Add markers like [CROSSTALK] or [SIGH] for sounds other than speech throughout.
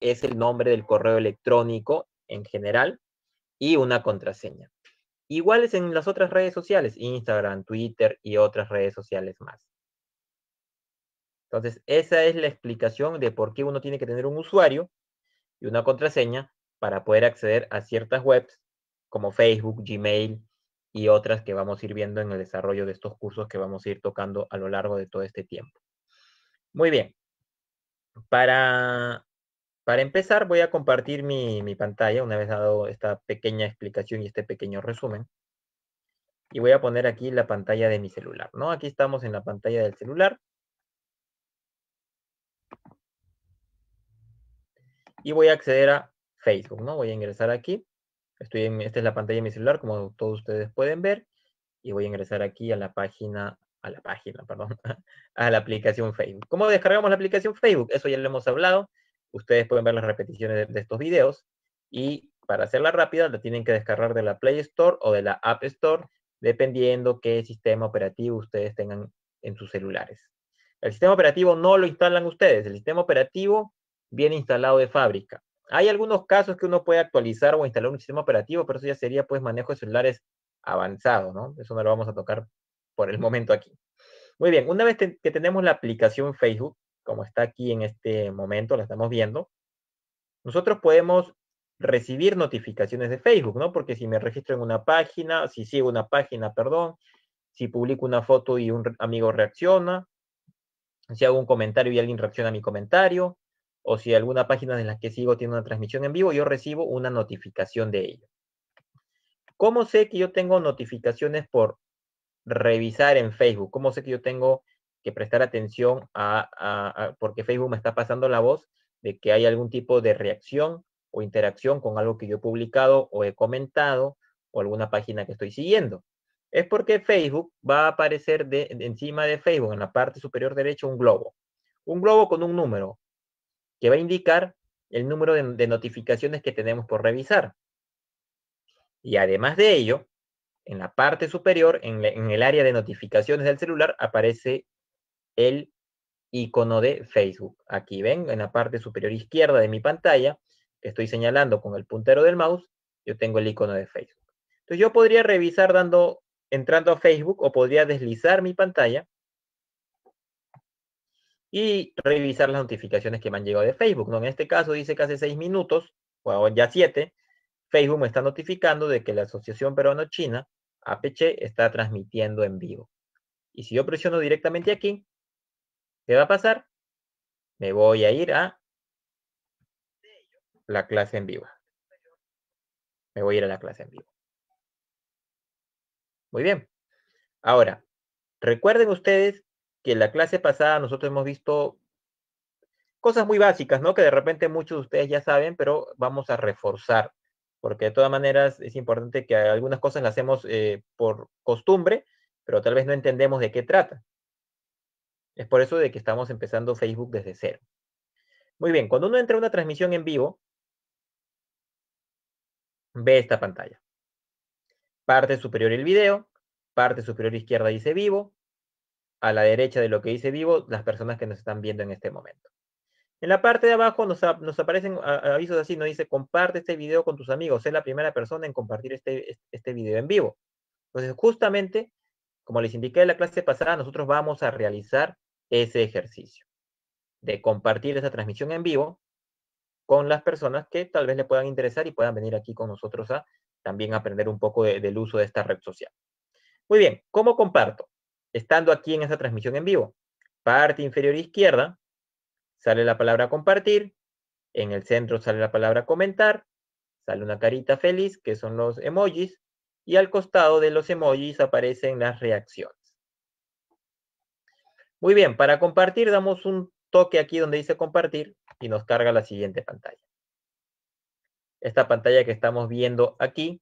es el nombre del correo electrónico en general y una contraseña. Iguales en las otras redes sociales, Instagram, Twitter y otras redes sociales más. Entonces, esa es la explicación de por qué uno tiene que tener un usuario y una contraseña para poder acceder a ciertas webs como Facebook, Gmail y otras que vamos a ir viendo en el desarrollo de estos cursos que vamos a ir tocando a lo largo de todo este tiempo. Muy bien. Para para empezar, voy a compartir mi, pantalla, una vez dado esta pequeña explicación y este pequeño resumen. Y voy a poner aquí la pantalla de mi celular, ¿no? Aquí estamos en la pantalla del celular. Y voy a acceder a Facebook, ¿no? Voy a ingresar aquí. Estoy esta es la pantalla de mi celular, como todos ustedes pueden ver. Y voy a ingresar aquí a la página, a la página, [LAUGHS] perdón, a la aplicación Facebook. ¿Cómo descargamos la aplicación Facebook? Eso ya lo hemos hablado Ustedes pueden ver las repeticiones de, estos videos y para hacerla rápida la tienen que descargar de la Play Store o de la App Store, dependiendo qué sistema operativo ustedes tengan en sus celulares. El sistema operativo no lo instalan ustedes, el sistema operativo viene instalado de fábrica. Hay algunos casos que uno puede actualizar o instalar un sistema operativo, pero eso ya sería pues manejo de celulares avanzado, ¿no? Eso no lo vamos a tocar por el momento aquí. Muy bien, una vez que tenemos la aplicación Facebook, como está aquí en este momento, la estamos viendo, nosotros podemos recibir notificaciones de Facebook, ¿no? Porque si me registro en una página, si sigo una página, perdón, si publico una foto y un amigo reacciona, si hago un comentario y alguien reacciona a mi comentario, o si alguna página de la que sigo tiene una transmisión en vivo, yo recibo una notificación de ello. ¿Cómo sé que yo tengo notificaciones por revisar en Facebook? ¿Cómo sé que yo tengo que prestar atención a, porque Facebook me está pasando la voz de que hay algún tipo de reacción o interacción con algo que yo he publicado o he comentado o alguna página que estoy siguiendo. Es porque Facebook va a aparecer de, encima de Facebook, en la parte superior derecha, un globo. Un globo con un número que va a indicar el número de, notificaciones que tenemos por revisar. Y además de ello, en la parte superior, en, en, el área de notificaciones del celular, aparece el icono de Facebook. Aquí ven, en la parte superior izquierda de mi pantalla, que estoy señalando con el puntero del mouse, yo tengo el icono de Facebook. Entonces yo podría revisar dando, entrando a Facebook o podría deslizar mi pantalla y revisar las notificaciones que me han llegado de Facebook. ¿no? En este caso dice que hace seis minutos, o ya siete, Facebook me está notificando de que la Asociación Peruano-China, APC, está transmitiendo en vivo. Y si yo presiono directamente aquí, ¿Qué va a pasar? Me voy a ir a la clase en vivo. Me voy a ir a la clase en vivo. Muy bien. Ahora, recuerden ustedes que en la clase pasada nosotros hemos visto cosas muy básicas, ¿no? Que de repente muchos de ustedes ya saben, pero vamos a reforzar, porque de todas maneras es importante que algunas cosas las hacemos eh, por costumbre, pero tal vez no entendemos de qué trata. Es por eso de que estamos empezando Facebook desde cero. Muy bien, cuando uno entra a una transmisión en vivo, ve esta pantalla. Parte superior el video, parte superior izquierda dice vivo, a la derecha de lo que dice vivo las personas que nos están viendo en este momento. En la parte de abajo nos, aparecen avisos así, nos dice comparte este video con tus amigos, sé la primera persona en compartir este, este video en vivo. Entonces, justamente, como les indiqué en la clase pasada, nosotros vamos a realizar ese ejercicio de compartir esa transmisión en vivo con las personas que tal vez le puedan interesar y puedan venir aquí con nosotros a también aprender un poco del uso de esta red social. Muy bien, ¿cómo comparto? Estando aquí en esa transmisión en vivo, parte inferior izquierda, sale la palabra compartir, en el centro sale la palabra comentar, sale una carita feliz, que son los emojis, y al costado de los emojis aparecen las reacciones. Muy bien, para compartir damos un toque aquí donde dice compartir y nos carga la siguiente pantalla. Esta pantalla que estamos viendo aquí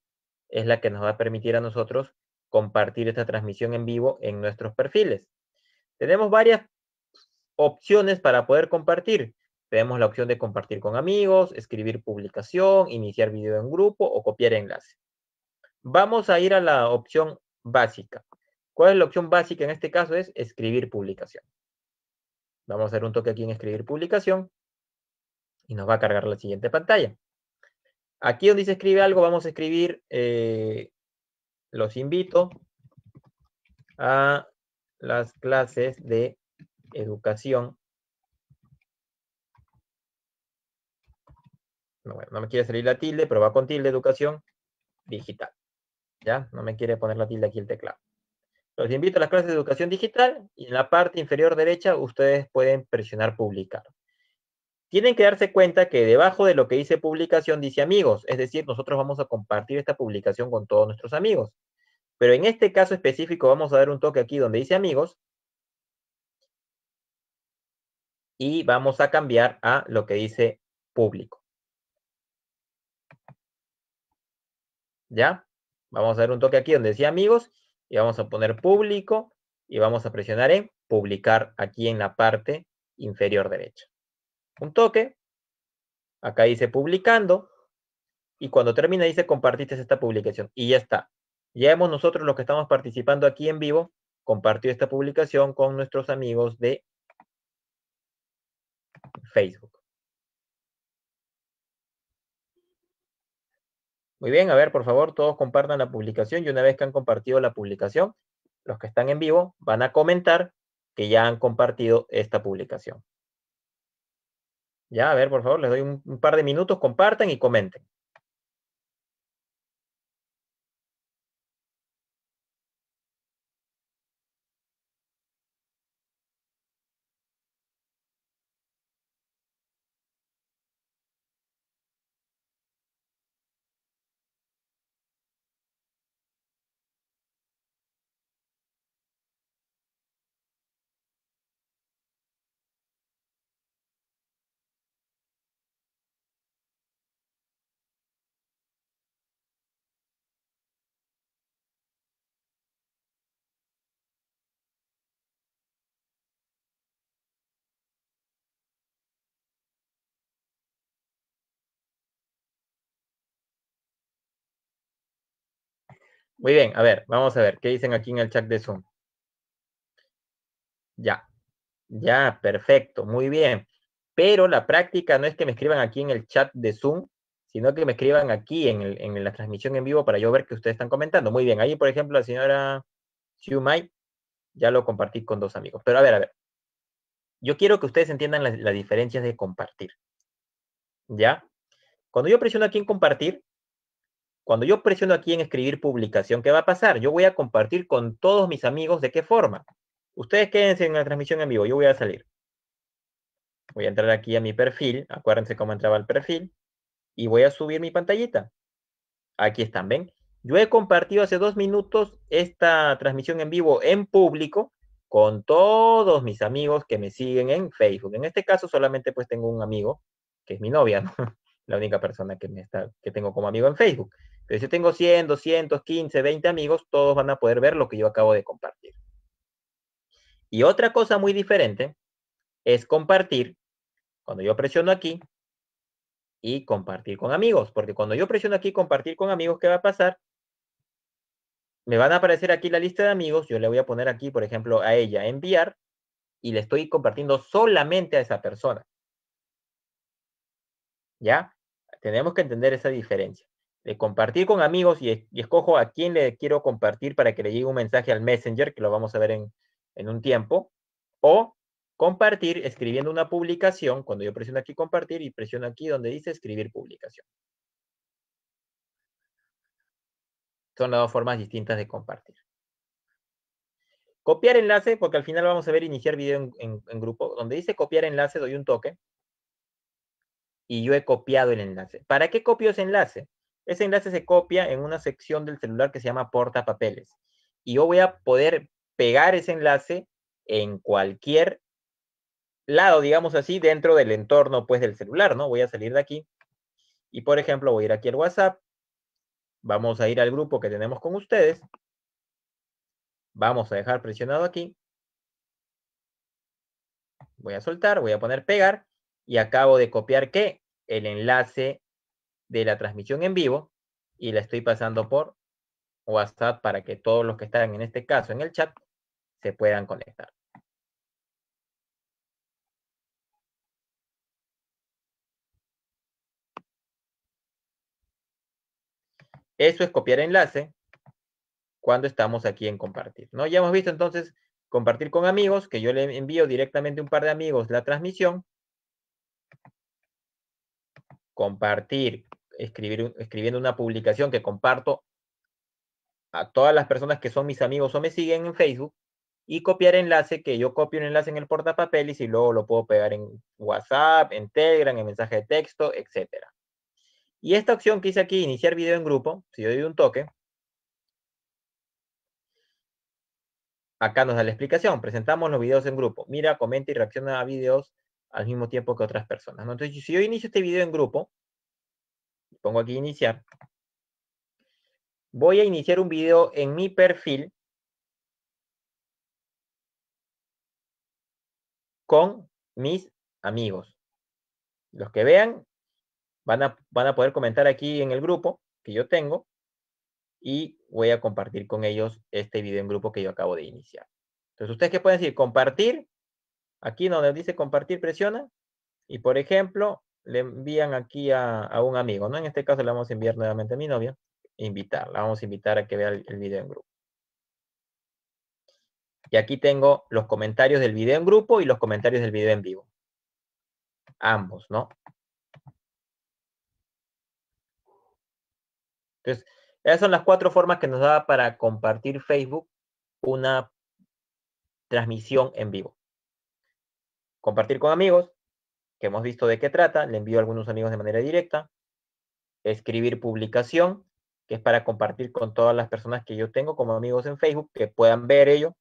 es la que nos va a permitir a nosotros compartir esta transmisión en vivo en nuestros perfiles. Tenemos varias opciones para poder compartir. Tenemos la opción de compartir con amigos, escribir publicación, iniciar video en grupo o copiar enlace. Vamos a ir a la opción básica. ¿Cuál es la opción básica en este caso? Es escribir publicación. Vamos a hacer un toque aquí en escribir publicación y nos va a cargar la siguiente pantalla. Aquí donde dice escribe algo, vamos a escribir, eh, los invito a las clases de educación. No, no me quiere salir la tilde, pero va con tilde educación digital. ¿Ya? No me quiere poner la tilde aquí el teclado. Los invito a las clases de educación digital y en la parte inferior derecha ustedes pueden presionar publicar. Tienen que darse cuenta que debajo de lo que dice publicación dice amigos, es decir, nosotros vamos a compartir esta publicación con todos nuestros amigos. Pero en este caso específico vamos a dar un toque aquí donde dice amigos y vamos a cambiar a lo que dice público. ¿Ya? Vamos a dar un toque aquí donde dice amigos y vamos a poner público y vamos a presionar en publicar aquí en la parte inferior derecha. Un toque, acá dice publicando y cuando termina dice compartiste esta publicación y ya está. Ya hemos nosotros los que estamos participando aquí en vivo compartido esta publicación con nuestros amigos de Facebook. Muy bien, a ver, por favor, todos compartan la publicación y una vez que han compartido la publicación, los que están en vivo van a comentar que ya han compartido esta publicación. Ya, a ver, por favor, les doy un, par de minutos, compartan y comenten. Muy bien, a ver, vamos a ver, ¿qué dicen aquí en el chat de Zoom? Ya, ya, perfecto, muy bien. Pero la práctica no es que me escriban aquí en el chat de Zoom, sino que me escriban aquí en, la transmisión en vivo para yo ver que ustedes están comentando. Muy bien, ahí por ejemplo la señora Shumai, ya lo compartí con dos amigos. Pero a ver, a ver, yo quiero que ustedes entiendan las diferencias de compartir. ¿Ya? Cuando yo presiono aquí en compartir, cuando yo presiono aquí en escribir publicación, ¿qué va a pasar? Yo voy a compartir con todos mis amigos de qué forma. Ustedes quédense en la transmisión en vivo, yo voy a salir. Voy a entrar aquí a mi perfil, acuérdense cómo entraba el perfil, y voy a subir mi pantallita. Aquí están, ¿ven? Yo he compartido hace dos minutos esta transmisión en vivo en público con todos mis amigos que me siguen en Facebook. En este caso solamente pues tengo un amigo, que es mi novia, [LAUGHS] la única persona que, me está, que tengo como amigo en Facebook. Pero eh, si tengo 100, 200, 15, 20 amigos, todos van a poder ver lo que yo acabo de compartir. Y otra cosa muy diferente es compartir, cuando yo presiono aquí, y compartir con amigos, porque cuando yo presiono aquí compartir con amigos, ¿qué va a pasar? Me van a aparecer aquí la lista de amigos, yo le voy a poner aquí, por ejemplo, a ella enviar, y le estoy compartiendo solamente a esa persona. ¿Ya? Tenemos que entender esa diferencia de compartir con amigos y, escojo a quién le quiero compartir para que le llegue un mensaje al Messenger, que lo vamos a ver en, un tiempo, o compartir escribiendo una publicación, cuando yo presiono aquí compartir y presiono aquí donde dice escribir publicación. Son las dos formas distintas de compartir. Copiar enlace, porque al final vamos a ver iniciar video en grupo, donde dice copiar enlace, doy un toque, y yo he copiado el enlace. ¿Para qué copio ese enlace? Ese enlace se copia en una sección del celular que se llama Porta Papeles. Y yo voy a poder pegar ese enlace en cualquier lado, digamos así, dentro del entorno pues del celular, ¿no? Voy a salir de aquí y por ejemplo voy a ir aquí al WhatsApp, vamos a ir al grupo que tenemos con ustedes, vamos a dejar presionado aquí, voy a soltar, voy a poner pegar y acabo de copiar ¿qué? El enlace de la transmisión en vivo y la estoy pasando por WhatsApp para que todos los que están en este caso en el chat se puedan conectar. Eso es copiar enlace cuando estamos aquí en compartir. ¿no? Ya hemos visto entonces compartir con amigos, que yo le envío directamente a un par de amigos la transmisión. Compartir escribiendo una publicación que comparto a todas las personas que son mis amigos o me siguen en Facebook y copiar enlace, que yo copio un enlace en el portapapel y si luego lo puedo pegar en WhatsApp, en Telegram, en mensaje de texto, etc. Y esta opción que hice aquí, iniciar video en grupo, si yo doy un toque, acá nos da la explicación, presentamos los videos en grupo, mira, comenta y reacciona a videos al mismo tiempo que otras personas. Entonces, si yo inicio este video en grupo, pongo aquí iniciar. Voy a iniciar un video en mi perfil con mis amigos. Los que vean van a, van a poder comentar aquí en el grupo que yo tengo y voy a compartir con ellos este video en grupo que yo acabo de iniciar. Entonces, ¿ustedes qué pueden decir? Compartir. Aquí donde dice compartir, presiona. Y por ejemplo, le envían aquí a, un amigo, ¿no? En este caso le vamos a enviar nuevamente a mi novia, invitar, vamos a invitar a que vea el, el video en grupo. Y aquí tengo los comentarios del video en grupo y los comentarios del video en vivo. Ambos, ¿no? Entonces, esas son las cuatro formas que nos da para compartir Facebook una transmisión en vivo. Compartir con amigos, que hemos visto de qué trata, le envío a algunos amigos de manera directa, escribir publicación, que es para compartir con todas las personas que yo tengo como amigos en Facebook, que puedan ver ello,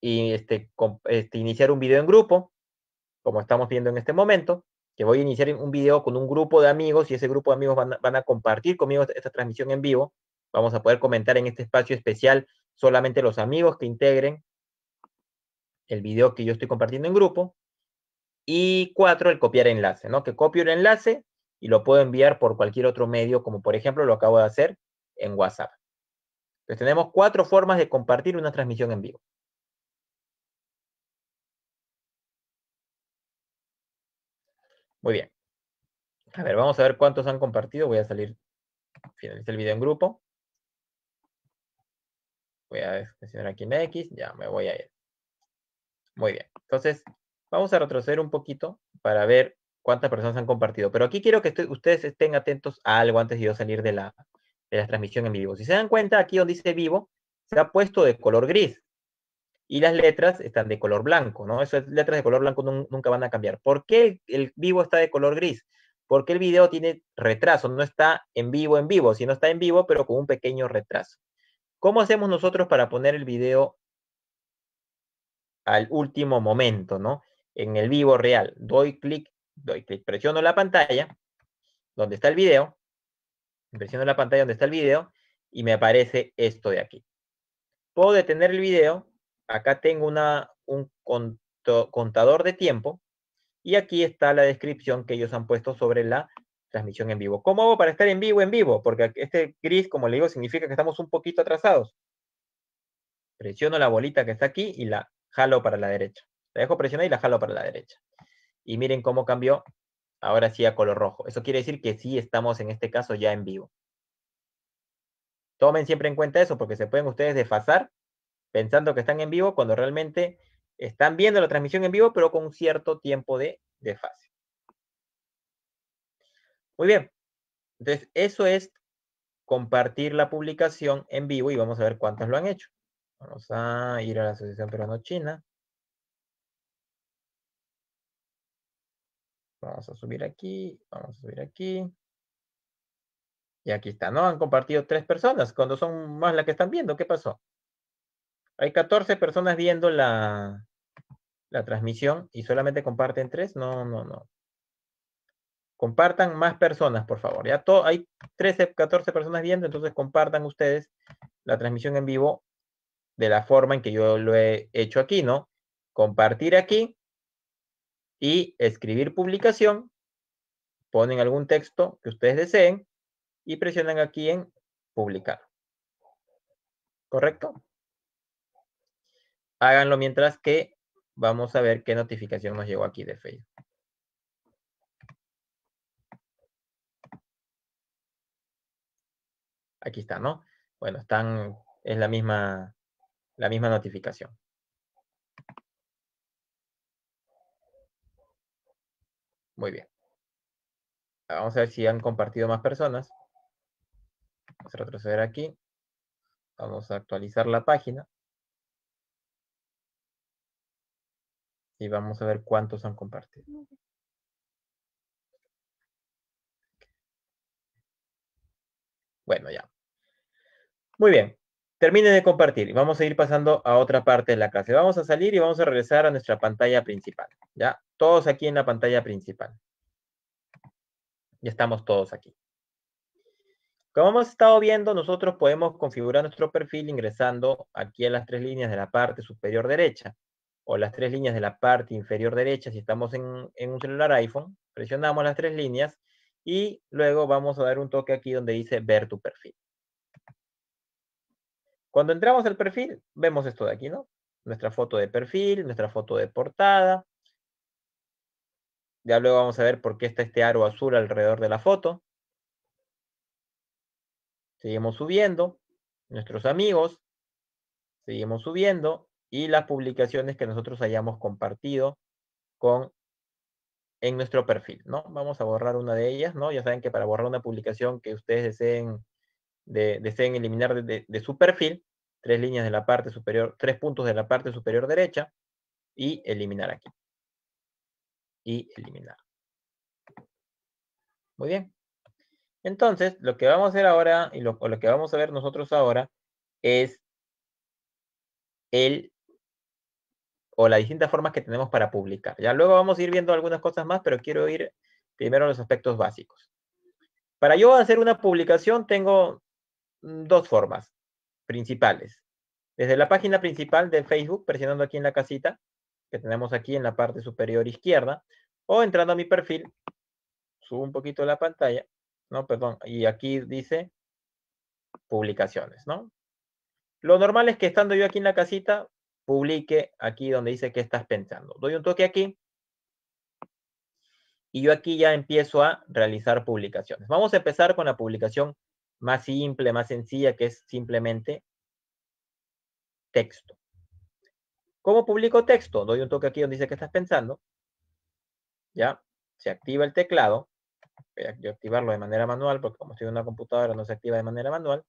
y este, este, iniciar un video en grupo, como estamos viendo en este momento, que voy a iniciar un video con un grupo de amigos y ese grupo de amigos van a, van a compartir conmigo esta transmisión en vivo. Vamos a poder comentar en este espacio especial solamente los amigos que integren el video que yo estoy compartiendo en grupo y cuatro, el copiar enlace, ¿no? Que copio el enlace y lo puedo enviar por cualquier otro medio, como por ejemplo lo acabo de hacer en WhatsApp. Entonces tenemos cuatro formas de compartir una transmisión en vivo. Muy bien. A ver, vamos a ver cuántos han compartido. Voy a salir, finalice el video en grupo. Voy a seleccionar aquí en X, ya me voy a ir. Muy bien. Entonces, Vamos a retroceder un poquito para ver cuántas personas han compartido. Pero aquí quiero que ustedes estén atentos a algo antes de yo salir de la, transmisión en vivo. Si se dan cuenta, aquí donde dice vivo, se ha puesto de color gris. Y las letras están de color blanco, ¿no? Esas letras de color blanco nunca van a cambiar. ¿Por qué el, vivo está de color gris? Porque el video tiene retraso, no está en vivo, en vivo, Si no está en vivo, pero con un pequeño retraso. ¿Cómo hacemos nosotros para poner el video al último momento, ¿no? en el vivo real, doy clic, doy clic, presiono la pantalla donde está el video, presiono la pantalla donde está el video y me aparece esto de aquí. Puedo detener el video, acá tengo un contador de tiempo y aquí está la descripción que ellos han puesto sobre la transmisión en vivo. ¿Cómo hago para estar en vivo en vivo? Porque este gris, como le digo, significa que estamos un poquito atrasados. Presiono la bolita que está aquí y la jalo para la derecha. La dejo presionada y la jalo para la derecha. Y miren cómo cambió ahora sí a color rojo. Eso quiere decir que sí estamos en este caso ya en vivo. Tomen siempre en cuenta eso porque se pueden ustedes desfasar pensando que están en vivo cuando realmente están viendo la transmisión en vivo pero con un cierto tiempo de desfase. Muy bien. Entonces eso es compartir la publicación en vivo y vamos a ver cuántos lo han hecho. Vamos a ir a la Asociación Peruano-China. Vamos a subir aquí, vamos a subir aquí. Y aquí está, ¿no? Han compartido tres personas, cuando son más las que están viendo. ¿Qué pasó? Hay 14 personas viendo la, la transmisión y solamente comparten tres. No, no, no. Compartan más personas, por favor. Ya todo, hay 13, 14 personas viendo, entonces compartan ustedes la transmisión en vivo de la forma en que yo lo he hecho aquí, ¿no? Compartir aquí y escribir publicación, ponen algún texto que ustedes deseen y presionan aquí en publicar. ¿Correcto? Háganlo mientras que vamos a ver qué notificación nos llegó aquí de Facebook. Aquí está, ¿no? Bueno, están, es la misma, la misma notificación. Muy bien. Vamos a ver si han compartido más personas. Vamos a retroceder aquí. Vamos a actualizar la página. Y vamos a ver cuántos han compartido. Bueno, ya. Muy bien. Terminen de compartir y vamos a ir pasando a otra parte de la clase. Vamos a salir y vamos a regresar a nuestra pantalla principal. Ya, todos aquí en la pantalla principal. Ya estamos todos aquí. Como hemos estado viendo, nosotros podemos configurar nuestro perfil ingresando aquí a las tres líneas de la parte superior derecha o las tres líneas de la parte inferior derecha si estamos en un celular iPhone. Presionamos las tres líneas y luego vamos a dar un toque aquí donde dice ver tu perfil. Cuando entramos al perfil, vemos esto de aquí, ¿no? Nuestra foto de perfil, nuestra foto de portada. Ya luego vamos a ver por qué está este aro azul alrededor de la foto. Seguimos subiendo, nuestros amigos, seguimos subiendo, y las publicaciones que nosotros hayamos compartido con en nuestro perfil, ¿no? Vamos a borrar una de ellas, ¿no? Ya saben que para borrar una publicación que ustedes deseen, deseen eliminar de su perfil, tres líneas de la parte superior, tres puntos de la parte superior derecha y eliminar aquí. Y eliminar. Muy bien. Entonces, lo que vamos a hacer ahora, y lo, o lo que vamos a ver nosotros ahora, es el o las distintas formas que tenemos para publicar. Ya luego vamos a ir viendo algunas cosas más, pero quiero ir primero a los aspectos básicos. Para yo hacer una publicación tengo mm, dos formas principales. Desde la página principal de Facebook, presionando aquí en la casita que tenemos aquí en la parte superior izquierda, o entrando a mi perfil, subo un poquito la pantalla, no, perdón, y aquí dice publicaciones, ¿no? Lo normal es que estando yo aquí en la casita, publique aquí donde dice que estás pensando. Doy un toque aquí y yo aquí ya empiezo a realizar publicaciones. Vamos a empezar con la publicación más simple, más sencilla, que es simplemente texto. ¿Cómo publico texto? Doy un toque aquí donde dice que estás pensando. Ya, se activa el teclado. Voy a activarlo de manera manual, porque como estoy en una computadora no se activa de manera manual.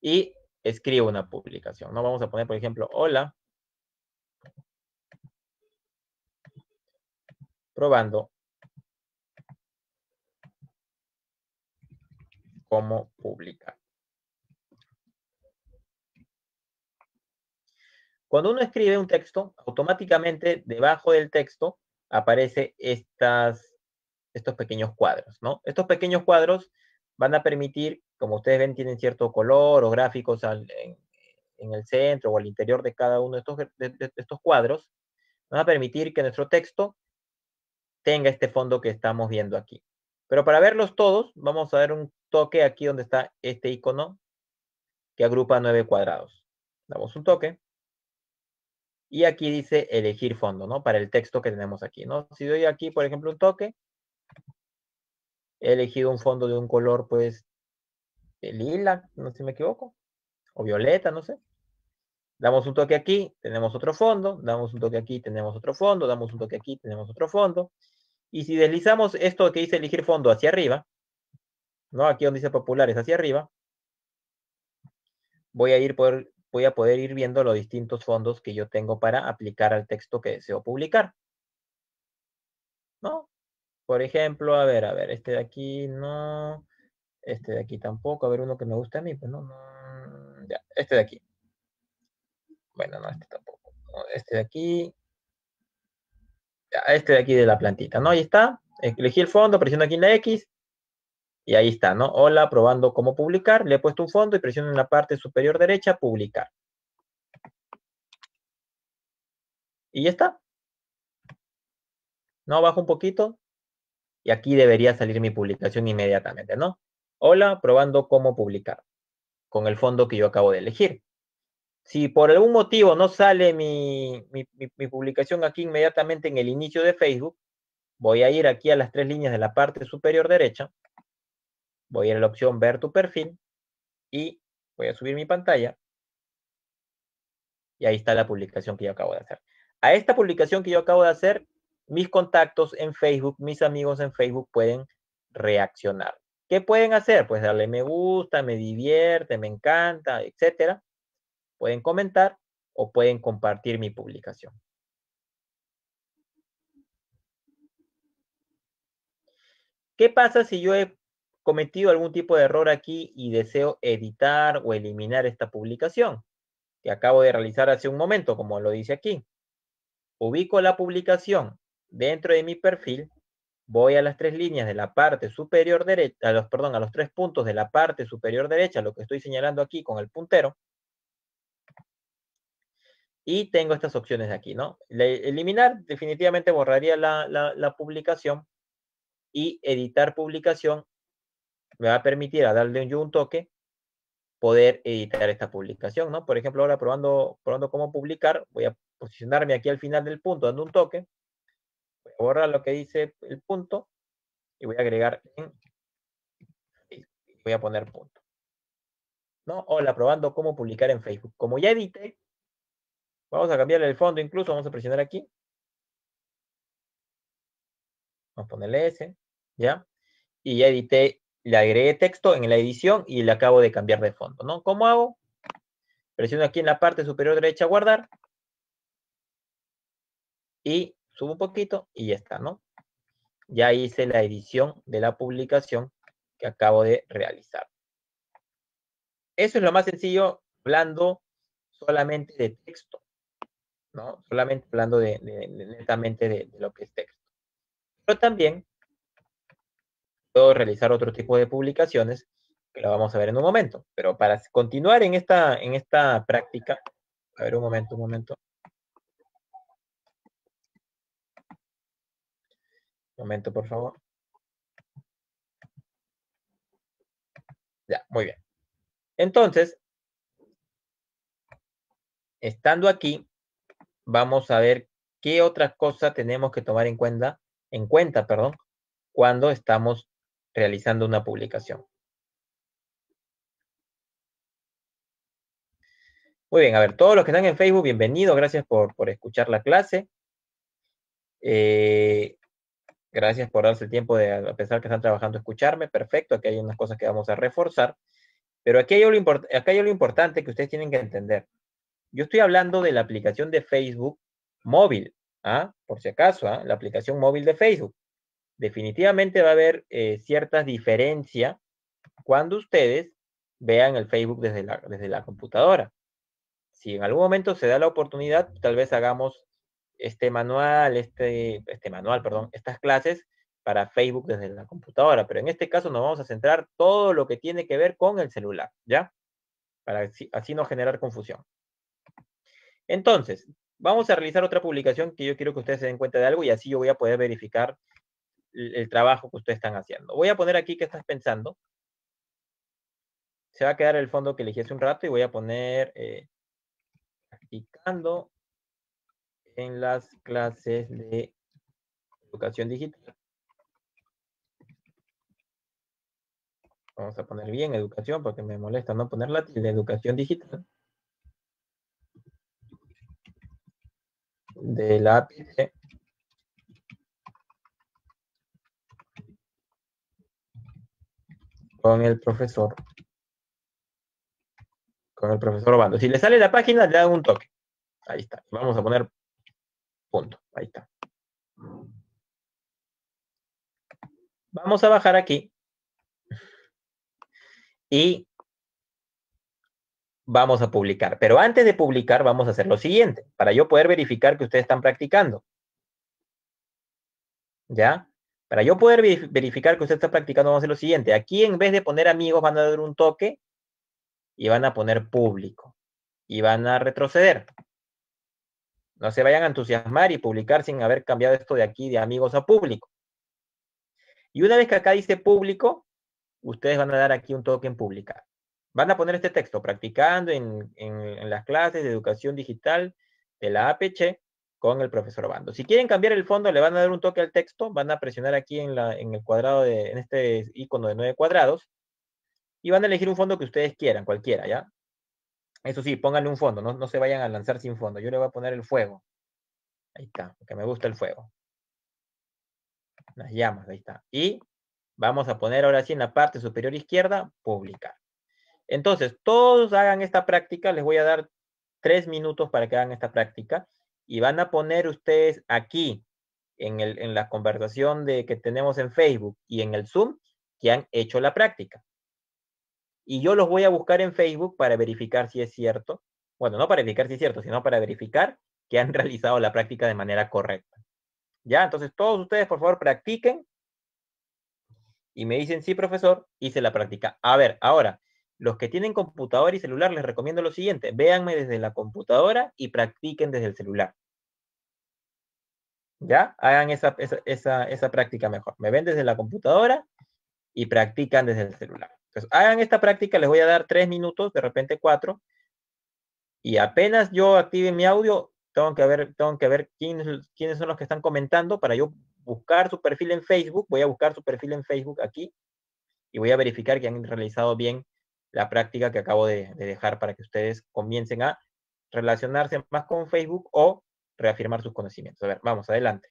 Y escribo una publicación. No vamos a poner, por ejemplo, hola. Probando cómo publicar. Cuando uno escribe un texto, automáticamente debajo del texto aparecen estos pequeños cuadros, ¿no? Estos pequeños cuadros van a permitir, como ustedes ven, tienen cierto color o gráficos en, el centro o al interior de cada uno de estos, estos cuadros, van a permitir que nuestro texto tenga este fondo que estamos viendo aquí. Pero para verlos todos, vamos a dar un toque aquí donde está este icono que agrupa nueve cuadrados. Damos un toque. Y aquí dice elegir fondo, ¿no? Para el texto que tenemos aquí, ¿no? Si doy aquí, por ejemplo, un toque, he elegido un fondo de un color, pues, eh, lila, no sé si me equivoco, o violeta, no sé. Damos un toque aquí, tenemos otro fondo, damos un toque aquí, tenemos otro fondo, damos un toque aquí, tenemos otro fondo. Y si deslizamos esto que dice elegir fondo hacia arriba, Aquí donde dice populares, hacia arriba, voy a, ir poder, voy a poder ir viendo los distintos fondos que yo tengo para aplicar al texto que deseo publicar. ¿No? Por ejemplo, a ver, a ver, este de aquí no, este de aquí tampoco, a ver uno que me gusta a mí, pues no, este de aquí. Bueno, no, este tampoco. Este de aquí, este de aquí de la plantita, ¿no? Ahí está. Elegí el fondo, presiono aquí en la X, y ahí está, ¿no? Hola, probando cómo publicar. Le he puesto un fondo y presiono en la parte superior derecha, publicar. Y ya está. No, bajo un poquito. Y aquí debería salir mi publicación inmediatamente, ¿no? Hola, probando cómo publicar. Con el fondo que yo acabo de elegir. Si por algún motivo no sale mi, mi publicación aquí inmediatamente en el inicio de Facebook, voy a ir aquí a las tres líneas de la parte superior derecha Voy a ir la opción ver tu perfil y voy a subir mi pantalla. Y ahí está la publicación que yo acabo de hacer. A esta publicación que yo acabo de hacer, mis contactos en Facebook, mis amigos en Facebook pueden reaccionar. ¿Qué pueden hacer? Pues darle me gusta, me divierte, me encanta, etcétera. Pueden comentar o pueden compartir mi publicación. ¿Qué pasa si yo he cometido algún tipo de error aquí y deseo editar o eliminar esta publicación que acabo de realizar hace un momento, como lo dice aquí. Ubico la publicación dentro de mi perfil, voy a las tres líneas de la parte superior derecha, a los, perdón, a los tres puntos de la parte superior derecha, lo que estoy señalando aquí con el puntero, y tengo estas opciones de aquí, ¿no? eliminar, definitivamente borraría la, la publicación y editar publicación me va a permitir a darle yo un toque poder editar esta publicación, ¿no? Por ejemplo, ahora probando, probando cómo publicar, voy a posicionarme aquí al final del punto, dando un toque, voy a borrar lo que dice el punto y voy a agregar en, voy a poner punto. ¿No? Hola, probando cómo publicar en Facebook. Como ya edité, vamos a cambiarle el fondo incluso, vamos a presionar aquí. Vamos a ponerle ese, ¿ya? Y ya edité le agregué texto en la edición y le acabo de cambiar de fondo, ¿no? ¿Cómo hago? Presiono aquí en la parte superior derecha guardar y subo un poquito y ya está, ¿no? Ya hice la edición de la publicación que acabo de realizar. Eso es lo más sencillo, hablando solamente de texto, ¿no? Solamente hablando de, netamente de lo que es texto. Pero también realizar otro tipo de publicaciones, que lo vamos a ver en un momento. Pero para continuar en esta, en esta práctica, a ver un momento, un momento. Un momento, por favor. Ya, muy bien. Entonces, estando aquí, vamos a ver qué otras cosas tenemos que tomar en cuenta, en cuenta, perdón, cuando estamos realizando una publicación. Muy bien, a ver, todos los que están en Facebook, bienvenidos, gracias por, por escuchar la clase. Eh, gracias por darse el tiempo de, a pesar que están trabajando, escucharme. Perfecto, aquí hay unas cosas que vamos a reforzar. Pero aquí hay, algo importante que ustedes tienen que entender. Yo estoy hablando de la aplicación de Facebook móvil, ¿ah? por si acaso, ¿ah? la aplicación móvil de Facebook definitivamente va a haber cierta eh, ciertas cuando ustedes vean el Facebook desde la, desde la computadora. Si en algún momento se da la oportunidad, tal vez hagamos este manual, este, este manual, perdón, estas clases para Facebook desde la computadora, pero en este caso nos vamos a centrar todo lo que tiene que ver con el celular, ¿ya? Para así, así no generar confusión. Entonces, vamos a realizar otra publicación que yo quiero que ustedes se den cuenta de algo y así yo voy a poder verificar el trabajo que ustedes están haciendo. Voy a poner aquí ¿qué estás pensando. Se va a quedar el fondo que elegí hace un rato y voy a poner eh, practicando en las clases de educación digital. Vamos a poner bien educación porque me molesta no poner la educación digital. De lápiz, con el profesor. Con el profesor Obando. Si le sale la página, le da un toque. Ahí está. Vamos a poner punto. Ahí está. Vamos a bajar aquí. Y vamos a publicar. Pero antes de publicar, vamos a hacer lo siguiente. Para yo poder verificar que ustedes están practicando. ¿Ya? Para yo poder verificar que usted está practicando, vamos a hacer lo siguiente. Aquí en vez de poner amigos, van a dar un toque y van a poner público. Y van a retroceder. No se vayan a entusiasmar y publicar sin haber cambiado esto de aquí de amigos a público. Y una vez que acá dice público, ustedes van a dar aquí un toque en publicar. Van a poner este texto, practicando en, las clases de educación digital de la APC, con el profesor Bando. Si quieren cambiar el fondo, le van a dar un toque al texto, van a presionar aquí en, la, en el cuadrado, de, en este icono de nueve cuadrados, y van a elegir un fondo que ustedes quieran, cualquiera, ¿ya? Eso sí, pónganle un fondo, no, no se vayan a lanzar sin fondo. Yo le voy a poner el fuego. Ahí está, porque me gusta el fuego. Las llamas, ahí está. Y vamos a poner ahora sí en la parte superior izquierda, publicar. Entonces, todos hagan esta práctica, les voy a dar tres minutos para que hagan esta práctica y van a poner ustedes aquí en, la conversación de, que tenemos en Facebook y en el Zoom que han hecho la práctica. Y yo los voy a buscar en Facebook para verificar si es cierto. Bueno, no para verificar si es cierto, sino para verificar que han [LAUGHS] realizado la práctica de manera correcta. Ya, entonces todos ustedes, por favor, practiquen. Y me dicen, sí, profesor, hice la práctica. A ver, ahora, los que tienen computadora y celular, les recomiendo lo siguiente, véanme desde la computadora y practiquen desde el celular. ¿Ya? Hagan esa, esa, esa, práctica mejor. Me ven desde la computadora y practican desde el celular. Entonces, hagan esta práctica, les voy a dar tres minutos, de repente cuatro, y apenas yo active mi audio, tengo que ver, tengo que ver quiénes, quiénes son los que están comentando para yo buscar su perfil en Facebook, voy a buscar su perfil en Facebook aquí y voy a verificar que han realizado bien la práctica que acabo de, dejar para que ustedes comiencen a relacionarse más con Facebook o reafirmar sus conocimientos. A ver, vamos, adelante.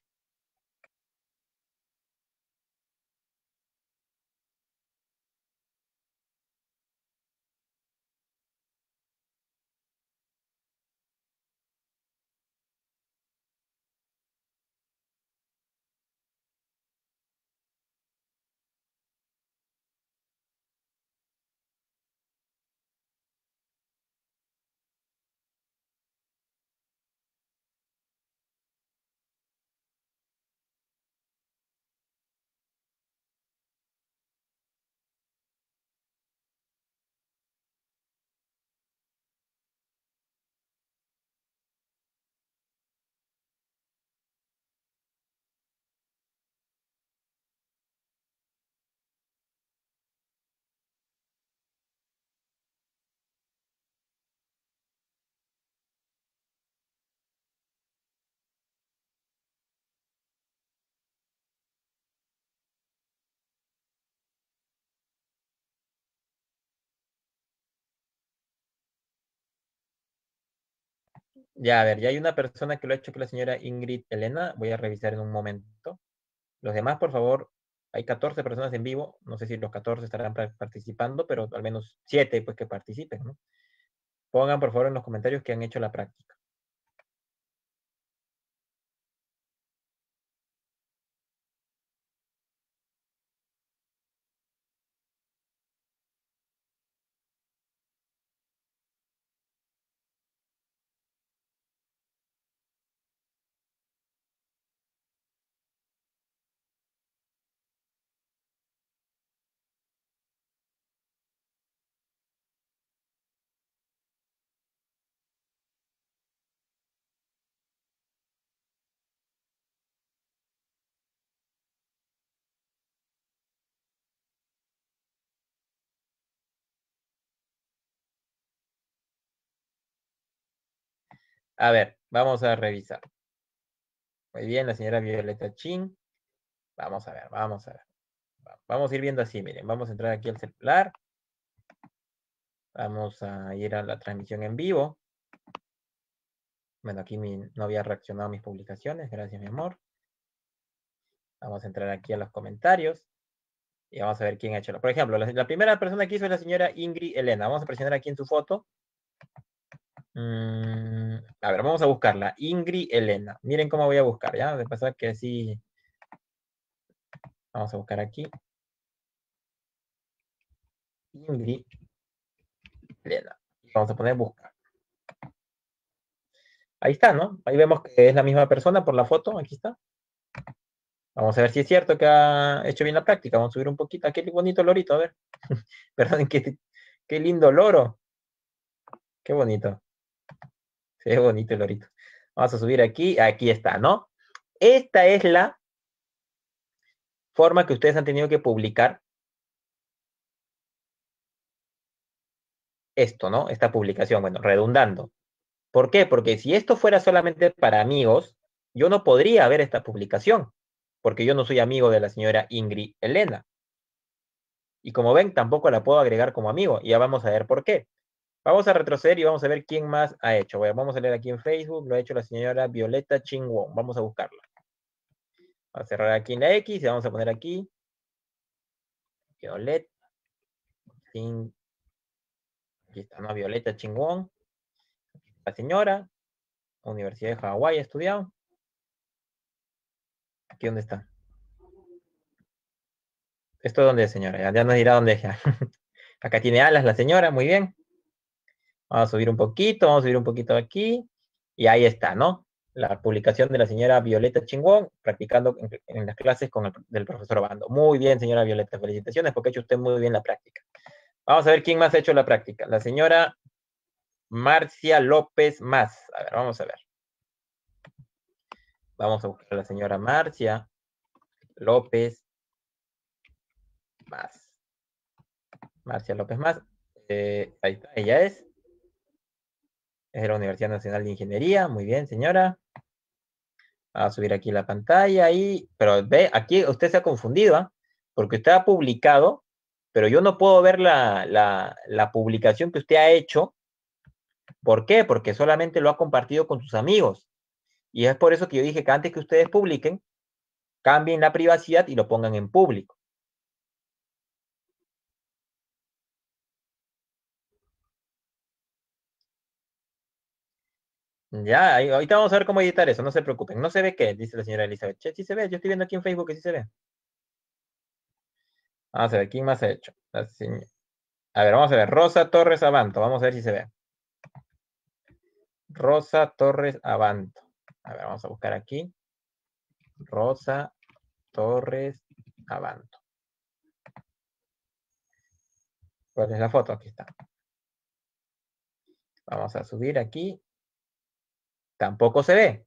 Ya, a ver, ya hay una persona que lo ha hecho, que la señora Ingrid Elena. Voy a revisar en un momento. Los demás, por favor, hay 14 personas en vivo. No sé si los 14 estarán participando, pero al menos 7 pues, que participen. ¿no? Pongan, por favor, en los comentarios que han hecho la práctica. A ver, vamos a revisar. Muy bien, la señora Violeta Chin. Vamos a ver, vamos a ver. Vamos a ir viendo así, miren. Vamos a entrar aquí al celular. Vamos a ir a la transmisión en vivo. Bueno, aquí no había reaccionado a mis publicaciones. Gracias, mi amor. Vamos a entrar aquí a los comentarios. Y vamos a ver quién ha hecho. Por ejemplo, la, primera persona que hizo es la señora Ingrid Elena. Vamos a presionar aquí en su foto. Mm, a ver, vamos a buscarla. Ingrid Elena. Miren cómo voy a buscar, ¿ya? De pasar que así... Vamos a buscar aquí. Ingrid Elena. Vamos a poner buscar. Ahí está, ¿no? Ahí vemos que es la misma persona por la foto. Aquí está. Vamos a ver si es cierto que ha hecho bien la práctica. Vamos a subir un poquito. Qué bonito lorito, a ver. [LAUGHS] Perdón, qué, qué lindo loro. Qué bonito. Qué bonito el lorito. Vamos a subir aquí, aquí está, ¿no? Esta es la forma que ustedes han tenido que publicar esto, ¿no? Esta publicación, bueno, redundando. ¿Por qué? Porque si esto fuera solamente para amigos, yo no podría ver esta publicación, porque yo no soy amigo de la señora Ingrid Elena. Y como ven, tampoco la puedo agregar como amigo, y ya vamos a ver por qué. Vamos a retroceder y vamos a ver quién más ha hecho. vamos a leer aquí en Facebook, lo ha hecho la señora Violeta Chingwon. Vamos a buscarla. Vamos a cerrar aquí en la X y vamos a poner aquí Violeta Aquí está, ¿no? Violeta Chingwon. La señora, Universidad de Hawái, ha estudiado. ¿Aquí dónde está? ¿Esto dónde es, señora? Ya, ya nos dirá dónde es. [LAUGHS] Acá tiene alas la señora, muy bien. Vamos a subir un poquito, vamos a subir un poquito aquí. Y ahí está, ¿no? La publicación de la señora Violeta Chingón, practicando en, las clases con el profesor Bando. Muy bien, señora Violeta, felicitaciones porque ha hecho usted muy bien la práctica. Vamos a ver quién más ha hecho la práctica. La señora Marcia López Más. A ver, vamos a ver. Vamos a buscar a la señora Marcia López Más. Marcia López Más. Eh, ahí está, ella es es de la Universidad Nacional de Ingeniería. Muy bien, señora. A subir aquí la pantalla y, pero ve, aquí usted se ha confundido, ¿ah? porque usted ha publicado, pero yo no puedo ver la publicación que usted ha hecho. ¿Por qué? Porque solamente lo ha compartido con sus amigos. Y es por eso que yo dije que antes que ustedes publiquen, cambien la privacidad y lo pongan en público. Ya, ahorita vamos a ver cómo editar eso, no se preocupen. No se ve qué, dice la señora Elizabeth. Che, sí se ve, yo estoy viendo aquí en Facebook que sí se ve. Vamos a ver, ¿quién más ha hecho? A ver, vamos a ver. Rosa Torres Abanto, vamos a ver si se ve. Rosa Torres Abanto. A ver, vamos a buscar aquí. Rosa Torres Abanto. ¿Cuál es la foto? Aquí está. Vamos a subir aquí tampoco se ve.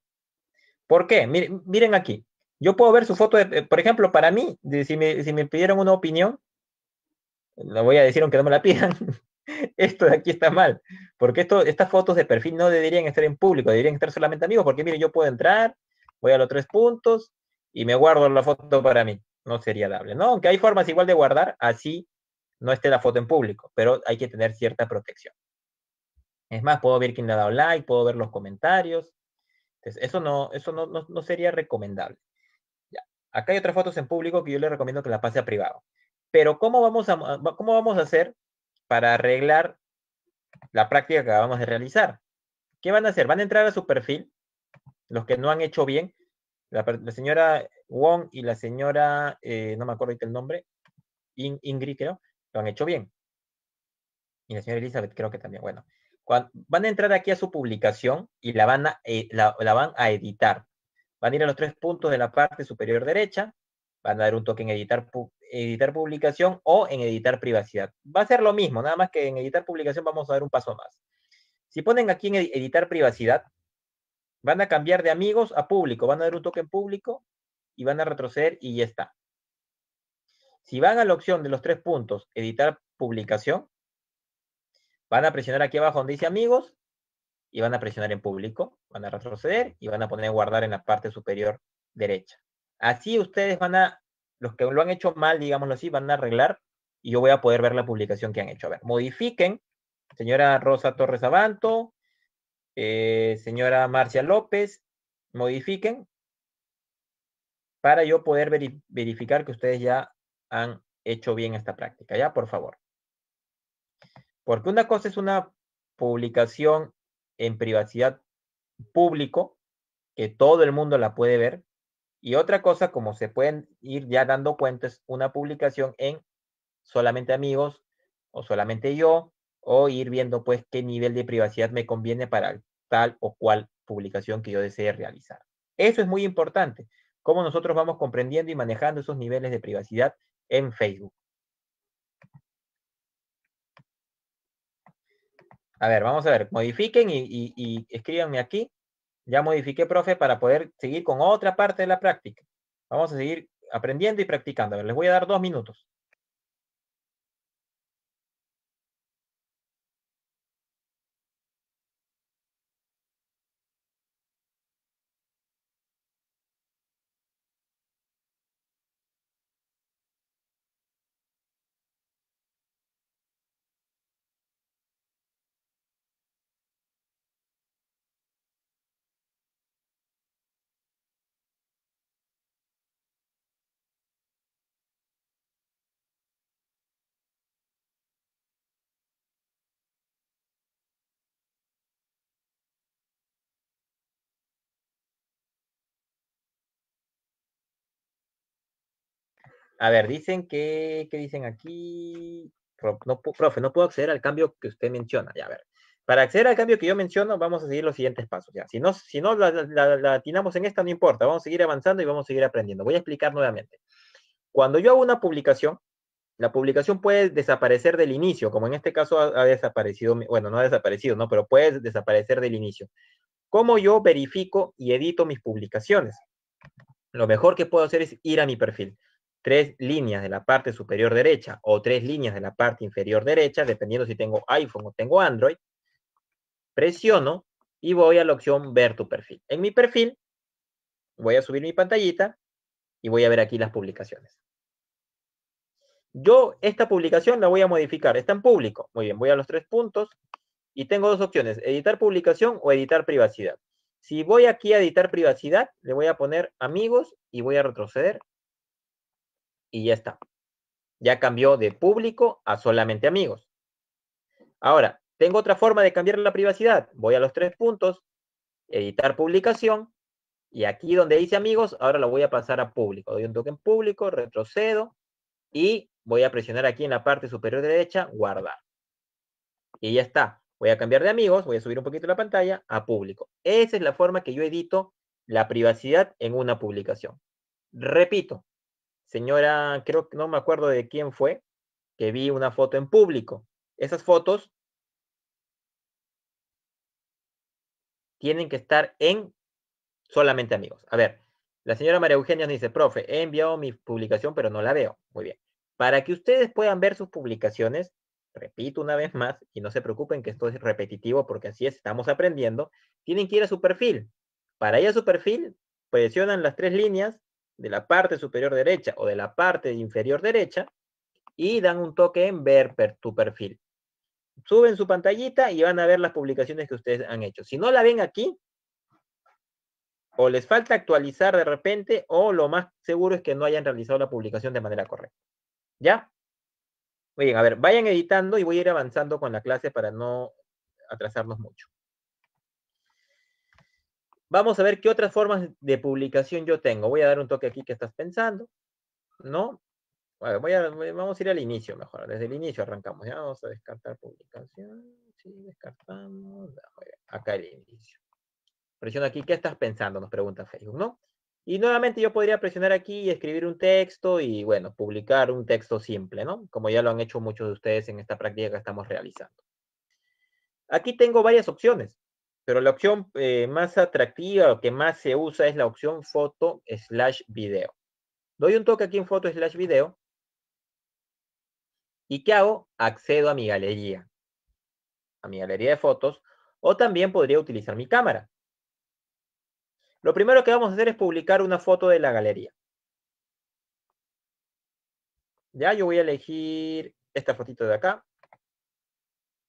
¿Por qué? Miren, aquí. Yo puedo ver su foto, eh, por ejemplo, para mí, si me, pidieron una opinión, lo voy a decir aunque no me la [LAUGHS] pidan, esto de aquí está mal, porque estas fotos de perfil no deberían estar en público, deberían estar solamente amigos, porque mire, yo puedo entrar, voy a los tres puntos y me guardo la foto para mí. No sería dable, ¿no? Aunque hay formas igual de guardar, así no esté la foto en público, pero hay que tener cierta protección. Es más, puedo ver quién le ha dado like, puedo ver los comentarios. Entonces, eso no, eso no, sería recomendable. Acá hay otras fotos en público que yo le recomiendo que las pase a privado. Pero ¿cómo vamos a, cómo vamos a hacer para arreglar la práctica que acabamos de realizar? ¿Qué van a hacer? Van a entrar a su perfil, los que no han hecho bien. La, señora Wong y la señora, eh, no me acuerdo el nombre, Ingrid creo, lo han hecho bien. Y la señora Elizabeth creo que también, bueno van a entrar aquí a su publicación y la van a, eh, la, van a editar. Van a ir a los tres puntos de la parte superior derecha, van a dar un toque en editar, editar publicación o en editar privacidad. Va a ser lo mismo, nada más que en editar publicación vamos a dar un paso más. Si ponen aquí en editar privacidad, van a cambiar de amigos a público, van a dar un toque en público y van a retroceder y ya está. Si van a la opción de los tres puntos, editar publicación, Van a presionar aquí abajo donde dice amigos y van a presionar en público, van a retroceder y van a poner guardar en la parte superior derecha. Así ustedes van a, los que lo han hecho mal, digámoslo así, van a arreglar y yo voy a poder ver la publicación que han hecho. A ver, modifiquen, señora Rosa Torres Abanto, eh, señora Marcia López, modifiquen para yo poder verificar que ustedes ya han hecho bien esta práctica, ¿ya? Por favor. Porque una cosa es una publicación en privacidad público, que todo el mundo la puede ver, y otra cosa, como se pueden ir ya dando cuenta, es una publicación en solamente amigos o solamente yo, o ir viendo pues qué nivel de privacidad me conviene para tal o cual publicación que yo desee realizar. Eso es muy importante, cómo nosotros vamos comprendiendo y manejando esos niveles de privacidad en Facebook. A ver, vamos a ver, modifiquen y, escríbanme aquí. Ya modifiqué, profe, para poder seguir con otra parte de la práctica. Vamos a seguir aprendiendo y practicando. A ver, les voy a dar dos minutos. A ver, dicen que, ¿qué dicen aquí? profe, no puedo acceder al cambio que usted menciona. Ya, a ver. Para acceder al cambio que yo menciono, vamos a seguir los siguientes pasos. Si no, si no la, la, atinamos en esta, no importa. Vamos a seguir avanzando y vamos a seguir aprendiendo. Voy a explicar nuevamente. Cuando yo hago una publicación, la publicación puede desaparecer del inicio, como en este caso ha, ha desaparecido, bueno, no ha desaparecido, ¿no? Pero puede desaparecer del inicio. ¿Cómo yo verifico y edito mis publicaciones? Lo mejor que puedo hacer es ir a mi perfil tres líneas de la parte superior derecha o tres líneas de la parte inferior derecha, dependiendo si tengo iPhone o tengo Android, presiono y voy a la opción ver tu perfil. En mi perfil voy a subir mi pantallita y voy a ver aquí las publicaciones. Yo esta publicación la voy a modificar, está en público. Muy bien, voy a los tres puntos y tengo dos opciones, editar publicación o editar privacidad. Si voy aquí a editar privacidad, le voy a poner amigos y voy a retroceder y ya está. Ya cambió de público a solamente amigos. Ahora, tengo otra forma de cambiar la privacidad. Voy a los tres puntos, editar publicación, y aquí donde dice amigos, ahora lo voy a pasar a público. Doy un toque en público, retrocedo, y voy a presionar aquí en la parte superior derecha, guardar. Y ya está. Voy a cambiar de amigos, voy a subir un poquito la pantalla a público. Esa es la forma que yo edito la privacidad en una publicación. Repito, señora, creo que no me acuerdo de quién fue, que vi una foto en público. Esas fotos tienen que estar en solamente amigos. A ver, la señora María Eugenia dice, profe, he enviado mi publicación, pero no la veo. Muy bien. Para que ustedes puedan ver sus publicaciones, repito una vez más, y no se preocupen que esto es repetitivo porque así estamos aprendiendo, tienen que ir a su perfil. Para ir a su perfil, presionan las tres líneas de la parte superior derecha o de la parte inferior derecha y dan un toque en ver tu perfil. Suben su pantallita y van a ver las publicaciones que ustedes han hecho. Si no la ven aquí, o les falta actualizar de repente, o lo más seguro es que no hayan realizado la publicación de manera correcta. ¿Ya? Muy bien, a ver, vayan editando y voy a ir avanzando con la clase para no atrasarnos mucho. Vamos a ver qué otras formas de publicación yo tengo. Voy a dar un toque aquí que estás pensando, ¿no? vamos a ir al inicio mejor. Desde el inicio arrancamos. Ya vamos a descartar publicación. Sí, descartamos. Acá el inicio. Presiono aquí, ¿qué estás pensando? Nos pregunta Facebook, ¿no? Y nuevamente yo podría presionar aquí y escribir un texto y, bueno, publicar un texto simple, ¿no? Como ya lo han hecho muchos de ustedes en esta práctica que estamos realizando. Aquí tengo varias opciones. Pero la opción eh, más atractiva o que más se usa es la opción foto slash video. Doy un toque aquí en foto slash video. ¿Y qué hago? Accedo a mi galería. A mi galería de fotos. O también podría utilizar mi cámara. Lo primero que vamos a hacer es publicar una foto de la galería. Ya, yo voy a elegir esta fotito de acá.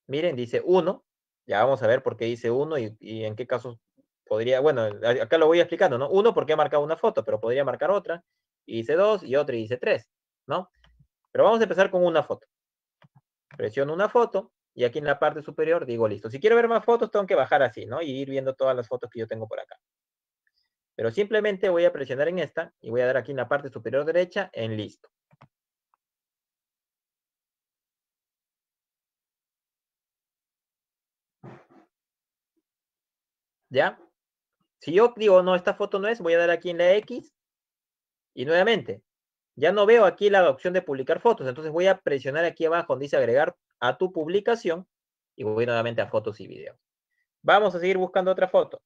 Miren, dice 1. Ya vamos a ver por qué hice uno y, en qué caso podría, bueno, acá lo voy explicando, ¿no? Uno porque ha marcado una foto, pero podría marcar otra, Hice dos, y otra, y dice tres, ¿no? Pero vamos a empezar con una foto. Presiono una foto, y aquí en la parte superior digo, listo. Si quiero ver más fotos, tengo que bajar así, ¿no? Y ir viendo todas las fotos que yo tengo por acá. Pero simplemente voy a presionar en esta, y voy a dar aquí en la parte superior derecha, en listo. ¿Ya? Si yo digo, no, esta foto no es, voy a dar aquí en la X. Y nuevamente, ya no veo aquí la opción de publicar fotos. Entonces voy a presionar aquí abajo donde dice agregar a tu publicación. Y voy nuevamente a fotos y videos. Vamos a seguir buscando otra foto.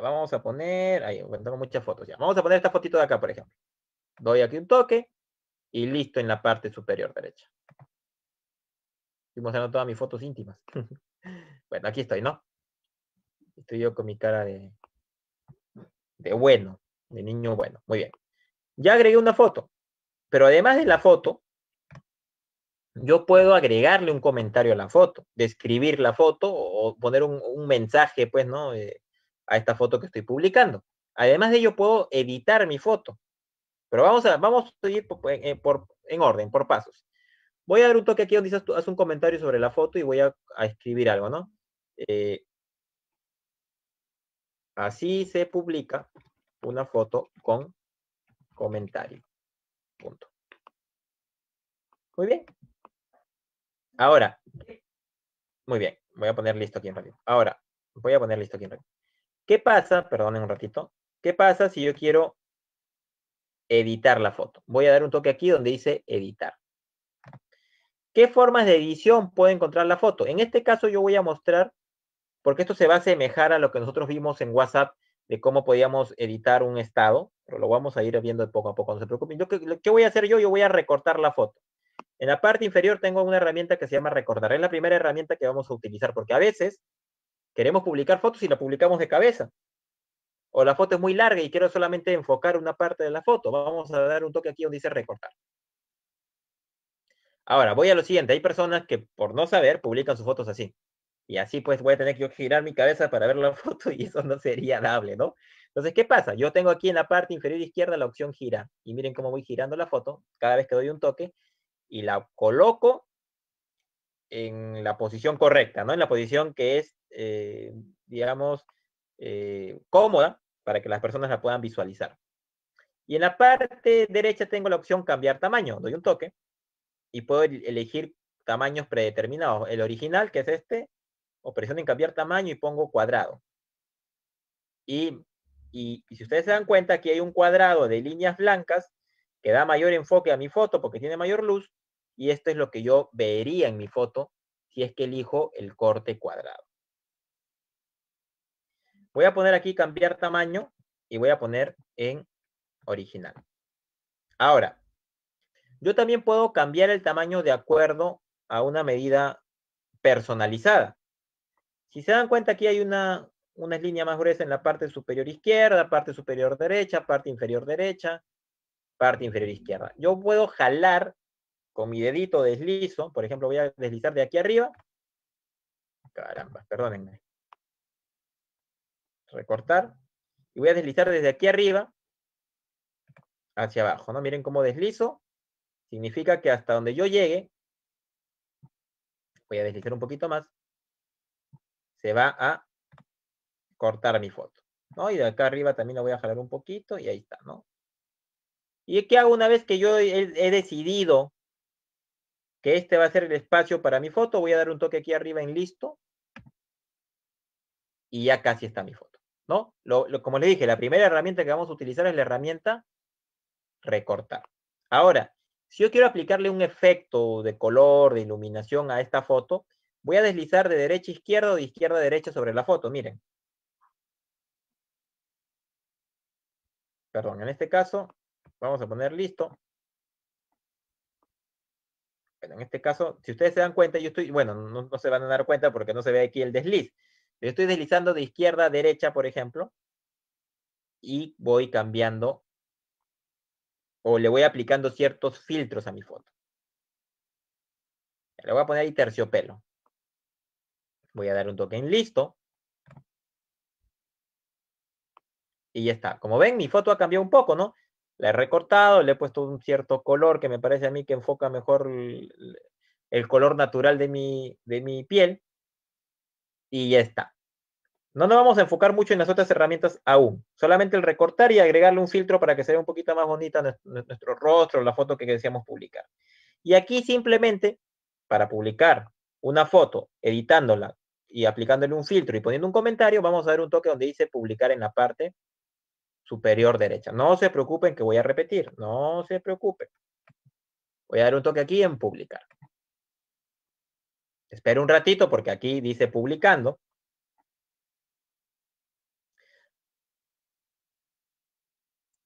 Vamos a poner, ahí, tengo muchas fotos ya. Vamos a poner esta fotito de acá, por ejemplo. Doy aquí un toque y listo en la parte superior derecha. Estoy mostrando todas mis fotos íntimas. [LAUGHS] Bueno, aquí estoy, ¿no? Estoy yo con mi cara de, bueno, de niño bueno. Muy bien. Ya agregué una foto, pero además de la foto, yo puedo agregarle un comentario a la foto, describir la foto o poner un, mensaje, pues, ¿no? Eh, a esta foto que estoy publicando. Además de ello, puedo editar mi foto. Pero vamos a, vamos a ir eh, en orden, por pasos voy a dar un toque aquí donde dices haz un comentario sobre la foto y voy a, escribir algo, ¿no? Eh, así se publica una foto con comentario. Punto. Muy bien. Ahora, muy bien, voy a poner listo aquí en realidad. Ahora, voy a poner listo aquí en realidad. ¿Qué pasa? Perdonen un ratito. ¿Qué pasa si yo quiero editar la foto? Voy a dar un toque aquí donde dice editar. ¿Qué formas de edición puede encontrar la foto? En este caso yo voy a mostrar, porque esto se va a asemejar a lo que nosotros vimos en WhatsApp de cómo podíamos editar un estado, pero lo vamos a ir viendo poco a poco, no se preocupen. Yo, ¿qué, voy a hacer yo? Yo voy a recortar la foto. En la parte inferior tengo una herramienta que se llama recortar. Es la primera herramienta que vamos a utilizar, porque a veces queremos publicar fotos y la publicamos de cabeza. O la foto es muy larga y quiero solamente enfocar una parte de la foto. Vamos a dar un toque aquí donde dice recortar. Ahora, voy a lo siguiente. Hay personas que por no saber publican sus fotos así. Y así pues voy a tener que girar mi cabeza para ver la [LAUGHS] foto y eso no sería dable, ¿no? Entonces, ¿qué pasa? Yo tengo aquí en la parte inferior izquierda la opción gira. Y miren cómo voy girando la foto cada vez que doy un toque y la coloco en la posición correcta, ¿no? En la posición que es, eh, digamos, eh, cómoda para que las personas la puedan visualizar. Y en la parte derecha tengo la opción cambiar tamaño. Doy un toque y puedo elegir tamaños predeterminados. El original, que es este, o presiono en cambiar tamaño y pongo cuadrado. Y, y, si ustedes se dan cuenta, aquí hay un cuadrado de líneas blancas que da mayor enfoque a mi foto porque tiene mayor luz, y esto es lo que yo vería en mi foto si es que elijo el corte cuadrado. Voy a poner aquí cambiar tamaño y voy a poner en original. Ahora, yo también puedo cambiar el tamaño de acuerdo a una medida personalizada. Si se dan cuenta, aquí hay una, una línea más gruesa en la parte superior izquierda, parte superior derecha, parte inferior derecha, parte inferior izquierda. Yo puedo jalar con mi dedito deslizo, por ejemplo, voy a deslizar de aquí arriba. Caramba, perdónenme. Recortar. Y voy a deslizar desde aquí arriba hacia abajo, ¿no? Miren cómo deslizo Significa que hasta donde yo llegue, voy a deslizar un poquito más, se va a cortar mi foto. Y de acá arriba también lo voy a jalar un poquito y ahí está, ¿no? ¿Y qué hago una vez que yo he, decidido que este va a ser el espacio para mi foto? Voy a dar un toque aquí arriba en listo y ya casi está mi foto, ¿no? como les dije, la primera herramienta que vamos a utilizar es la herramienta recortar. Ahora, si yo quiero aplicarle un efecto de color, de iluminación a esta foto, voy a deslizar de derecha a izquierda o de izquierda a derecha sobre la foto, miren. Perdón, en este caso, vamos a poner listo. Bueno, en este caso, si ustedes se dan cuenta, yo estoy, bueno, no, no se van a dar cuenta porque no se ve aquí el desliz. Yo estoy deslizando de izquierda a derecha, por ejemplo, y voy cambiando o le voy aplicando ciertos filtros a mi foto. Le voy a poner ahí terciopelo. Voy a dar un toque en listo. Y ya está. Como ven, mi foto ha cambiado un poco, ¿no? La he recortado, le he puesto un cierto color que me parece a mí que enfoca mejor el, color natural de mi, de mi piel. Y ya está. No nos vamos a enfocar mucho en las otras herramientas aún, solamente el recortar y agregarle un filtro para que se vea un poquito más bonita nuestro, rostro, la foto que deseamos publicar. Y aquí simplemente, para publicar una foto, editándola y aplicándole un filtro y poniendo un comentario, vamos a dar un toque donde dice publicar en la parte superior derecha. No se preocupen que voy a repetir, no se preocupen. Voy a dar un toque aquí en publicar. Espero un ratito porque aquí dice publicando.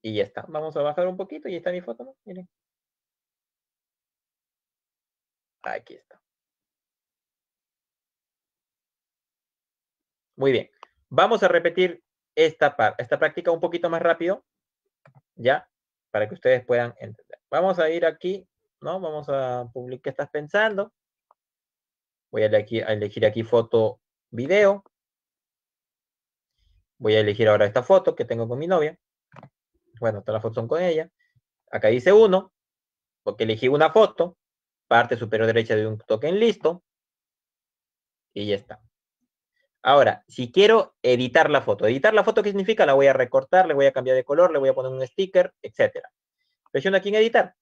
Y ya está. Vamos a bajar un poquito y está mi foto, Miren. Aquí está. Muy bien. Vamos a repetir esta, esta práctica un poquito más rápido, ¿ya? Para que ustedes puedan entender. Vamos a ir aquí, ¿no? Vamos a publicar qué estás pensando. Voy a a elegir aquí foto, video. Voy a elegir ahora esta foto que tengo con mi novia bueno, todas las fotos son con ella. Acá dice uno, porque elegí una foto, parte superior derecha de un token listo, y ya está. Ahora, si quiero editar la foto, editar la foto, ¿qué significa? La voy a recortar, le voy a cambiar de color, le voy a poner un sticker, etc. Presiono aquí en editar.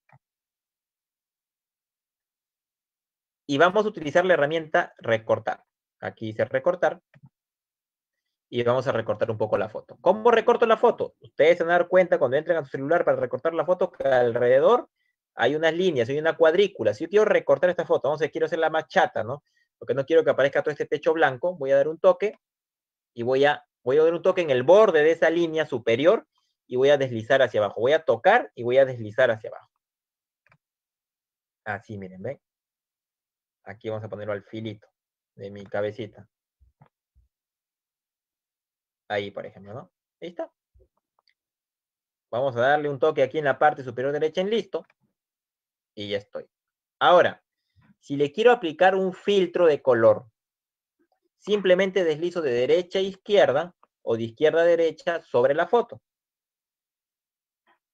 Y vamos a utilizar la herramienta recortar. Aquí dice recortar y vamos a recortar un poco la foto. ¿Cómo recorto la foto? Ustedes se van a dar cuenta cuando entren a su celular para recortar la foto que alrededor hay unas líneas, hay una cuadrícula. Si yo quiero recortar esta foto, entonces quiero hacerla más chata, ¿no? Porque no quiero que aparezca todo este techo blanco, voy a dar un toque y voy a, voy a dar un toque en el borde de esa línea superior y voy a deslizar hacia abajo. Voy a tocar y voy a deslizar hacia abajo. Así, miren, ¿ven? Aquí vamos a ponerlo al filito de mi cabecita. Ahí, por ejemplo, ¿no? Ahí está. Vamos a darle un toque aquí en la parte superior derecha en listo. Y ya estoy. Ahora, si le quiero aplicar un filtro de color, simplemente deslizo de derecha a izquierda o de izquierda a derecha sobre la foto.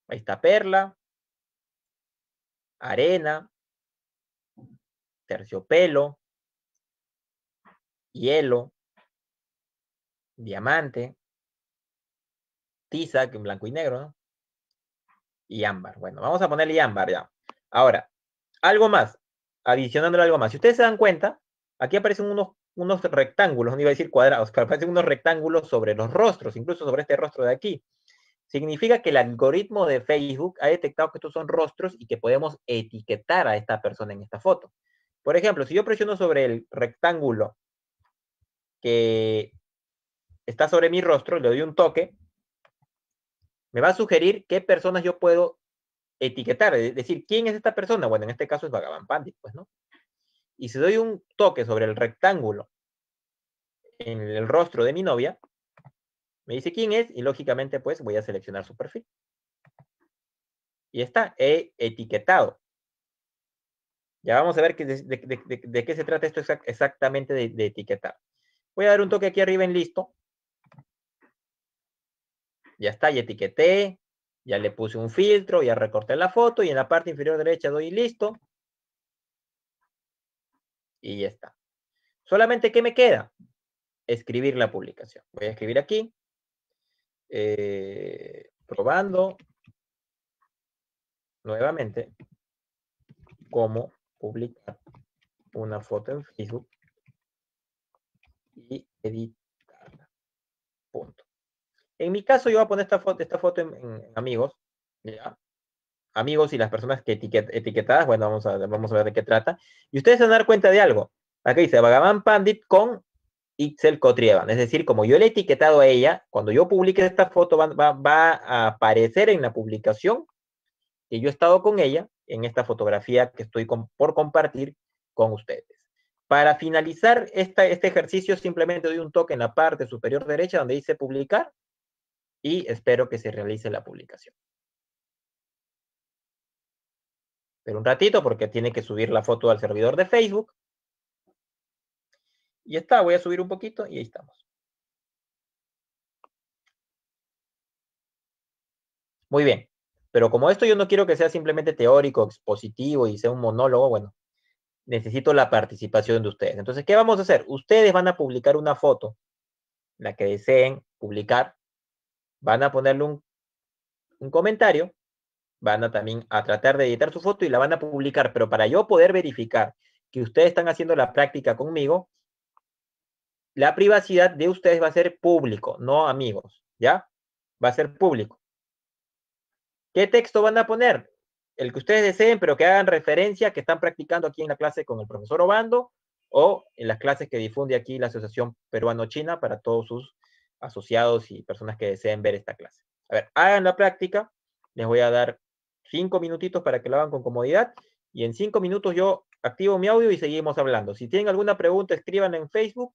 Ahí está perla, arena, terciopelo, hielo, diamante, tiza, que en blanco y negro, Y ámbar. Bueno, vamos a ponerle ámbar ya. Ahora, algo más, adicionándole algo más. Si ustedes se dan cuenta, aquí aparecen unos, unos rectángulos, no iba a decir cuadrados, [LAUGHS] pero aparecen unos rectángulos sobre los rostros, incluso sobre este rostro de aquí. Significa que el algoritmo de Facebook ha detectado que estos son rostros y que podemos etiquetar a esta persona en esta foto. Por ejemplo, si yo presiono sobre el rectángulo que está sobre mi rostro, le doy un toque, me va a sugerir qué personas yo puedo etiquetar, es decir, ¿quién es esta persona? Bueno, en este caso es Bhagavan Pandit, pues, ¿no? Y si doy un toque sobre el rectángulo en el rostro de mi novia, me dice quién es y lógicamente pues voy a seleccionar su perfil. Y está, he etiquetado. Ya vamos a ver de, qué se trata esto exactamente de, etiquetar. Voy a dar un toque aquí arriba en listo. Ya está, ya etiqueté, ya le puse un filtro, ya recorté la foto y en la parte inferior derecha doy listo. Y ya está. Solamente, ¿qué me queda? Escribir la publicación. Voy a escribir aquí. Eh, probando nuevamente cómo publicar una foto en Facebook y editarla. Punto. En mi caso, yo voy a poner esta foto, en, amigos, Amigos y las personas que etiquetadas, bueno, vamos a, vamos a ver de qué trata. Y ustedes se van a dar cuenta de algo. Aquí dice Vagaman Pandit con Ixel Cotrievan. Es decir, como yo le he etiquetado a ella, cuando yo publique esta foto va, a aparecer en la publicación que yo he estado con ella en esta fotografía que estoy por compartir con ustedes. Para finalizar este ejercicio, simplemente doy un toque en la parte superior derecha donde dice publicar y espero que se realice la publicación. Pero un ratito porque tiene que subir la foto al servidor de Facebook. Y está, voy a subir un poquito y ahí estamos. Muy bien. Pero como esto yo no quiero que sea simplemente teórico, expositivo y sea un monólogo, bueno, necesito la participación de ustedes. Entonces, ¿qué vamos a hacer? Ustedes van a publicar una foto, la que deseen publicar, van a ponerle un, un comentario, van a también a tratar de editar su foto y la van a publicar, pero para yo poder verificar que ustedes están haciendo la práctica conmigo, la privacidad de ustedes va a ser público, no amigos, ¿ya? Va a ser público. ¿Qué texto van a poner? El que ustedes deseen, pero que hagan referencia que están practicando aquí en la clase con el profesor Obando o en las clases que difunde aquí la Asociación Peruano-China para todos sus asociados y personas que deseen ver esta clase. A ver, hagan la práctica, les voy a dar cinco minutitos para que lo hagan con comodidad y en cinco minutos yo activo mi audio y seguimos hablando. Si tienen alguna pregunta, escriban en Facebook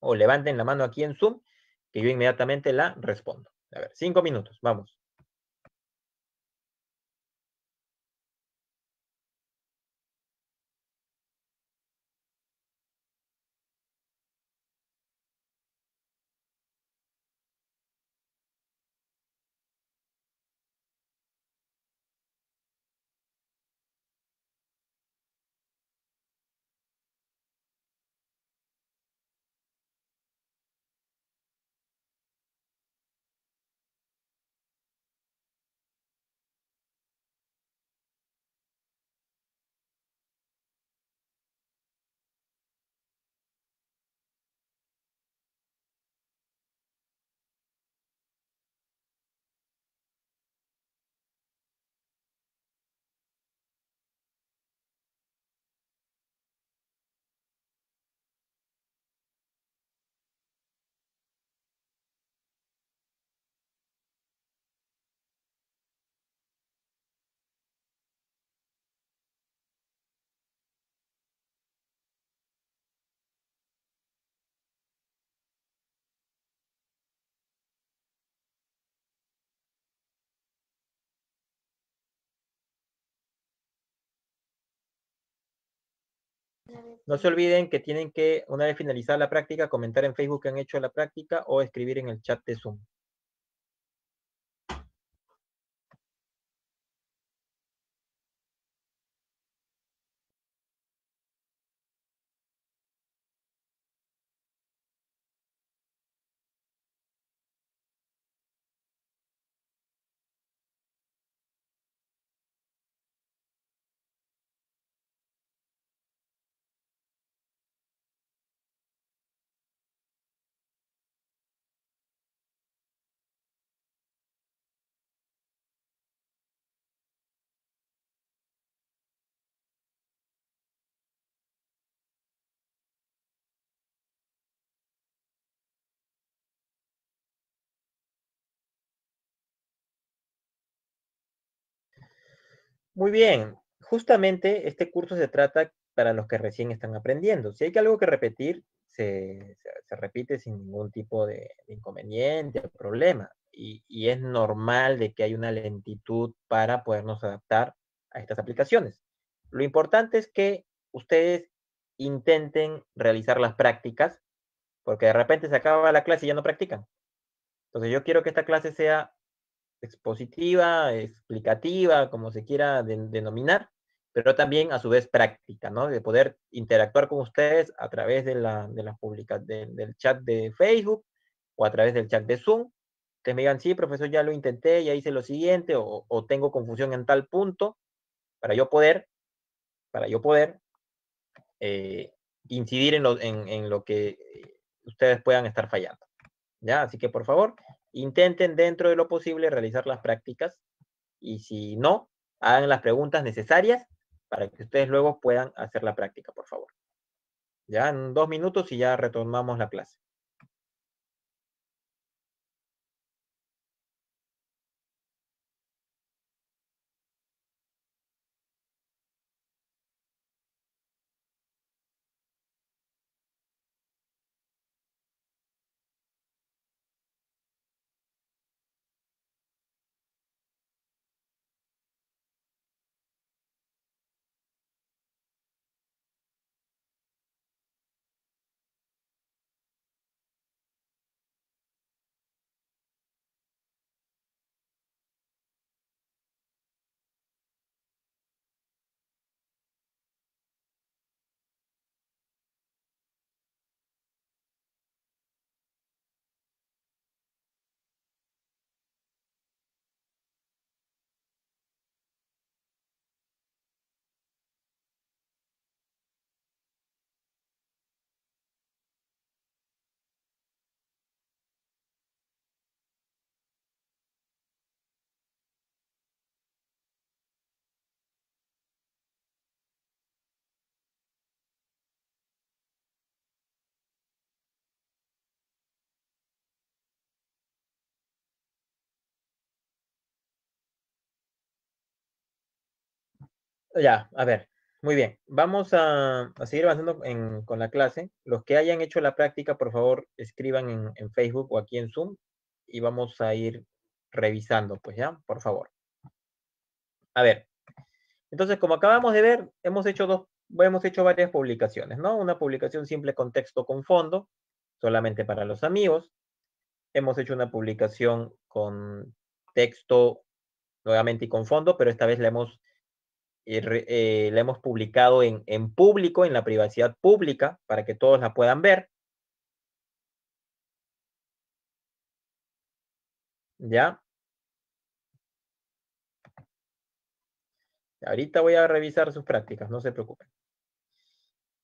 o levanten la mano aquí en Zoom que yo inmediatamente la respondo. A ver, cinco minutos, vamos. No se olviden que tienen que, una vez finalizada la práctica, comentar en Facebook que han hecho la práctica o escribir en el chat de Zoom. Muy bien, justamente este curso se trata para los que recién están aprendiendo. Si hay algo que repetir, se, repite sin ningún tipo de, inconveniente o problema. Y, es normal de que haya una lentitud para podernos adaptar a estas aplicaciones. Lo importante es que ustedes intenten realizar las prácticas, porque de repente se acaba la clase y ya no practican. Entonces yo quiero que esta clase sea expositiva, explicativa, como se quiera denominar, pero también a su vez práctica, ¿no? De poder interactuar con ustedes a través de la, de del chat de Facebook o a través del chat de Zoom. Ustedes me digan, sí, profesor, ya lo intenté, ya hice lo siguiente, o, tengo confusión en tal punto, para yo poder, para yo poder eh, incidir en lo, en lo que eh, ustedes puedan estar fallando. ¿Ya? Así que por favor, Intenten dentro de lo posible realizar las prácticas y si no, hagan las preguntas necesarias para que ustedes luego puedan hacer la práctica, por favor. Ya en dos minutos y ya retomamos la clase. Ya, a ver, muy bien. Vamos a, seguir avanzando con la clase. Los que hayan hecho la práctica, por favor, escriban en, Facebook o aquí en Zoom y vamos a ir revisando, pues ya, por favor. A ver, entonces, como acabamos de ver, hemos hecho dos, hemos hecho varias publicaciones, ¿no? Una publicación simple con texto con fondo, solamente para los amigos. Hemos hecho una publicación con texto nuevamente y con fondo, pero esta vez la hemos eh, la hemos publicado en, público, en la privacidad pública, para que todos la puedan ver. ¿Ya? Ahorita voy a revisar sus prácticas, no se preocupen.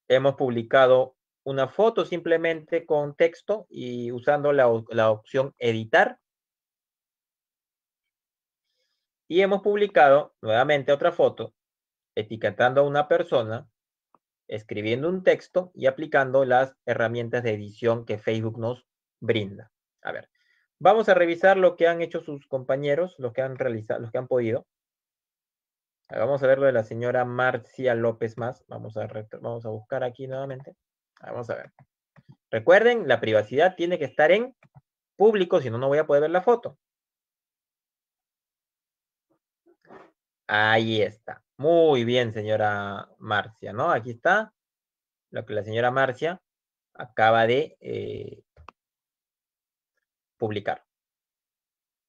Hemos publicado una foto simplemente con texto y usando la, la opción editar. Y hemos publicado nuevamente otra foto etiquetando a una persona, escribiendo un texto y aplicando las herramientas de edición que Facebook nos brinda. A ver, vamos a revisar lo que han hecho sus compañeros, los que han realizado, los que han podido. Vamos a ver lo de la señora Marcia López más. Vamos a, vamos a buscar aquí nuevamente. Ah, vamos a ver. Recuerden, la privacidad tiene que estar en público, si no, no voy a poder ver la foto. Ahí está. Muy bien, señora Marcia, ¿no? Aquí está lo que la señora Marcia acaba de eh, publicar.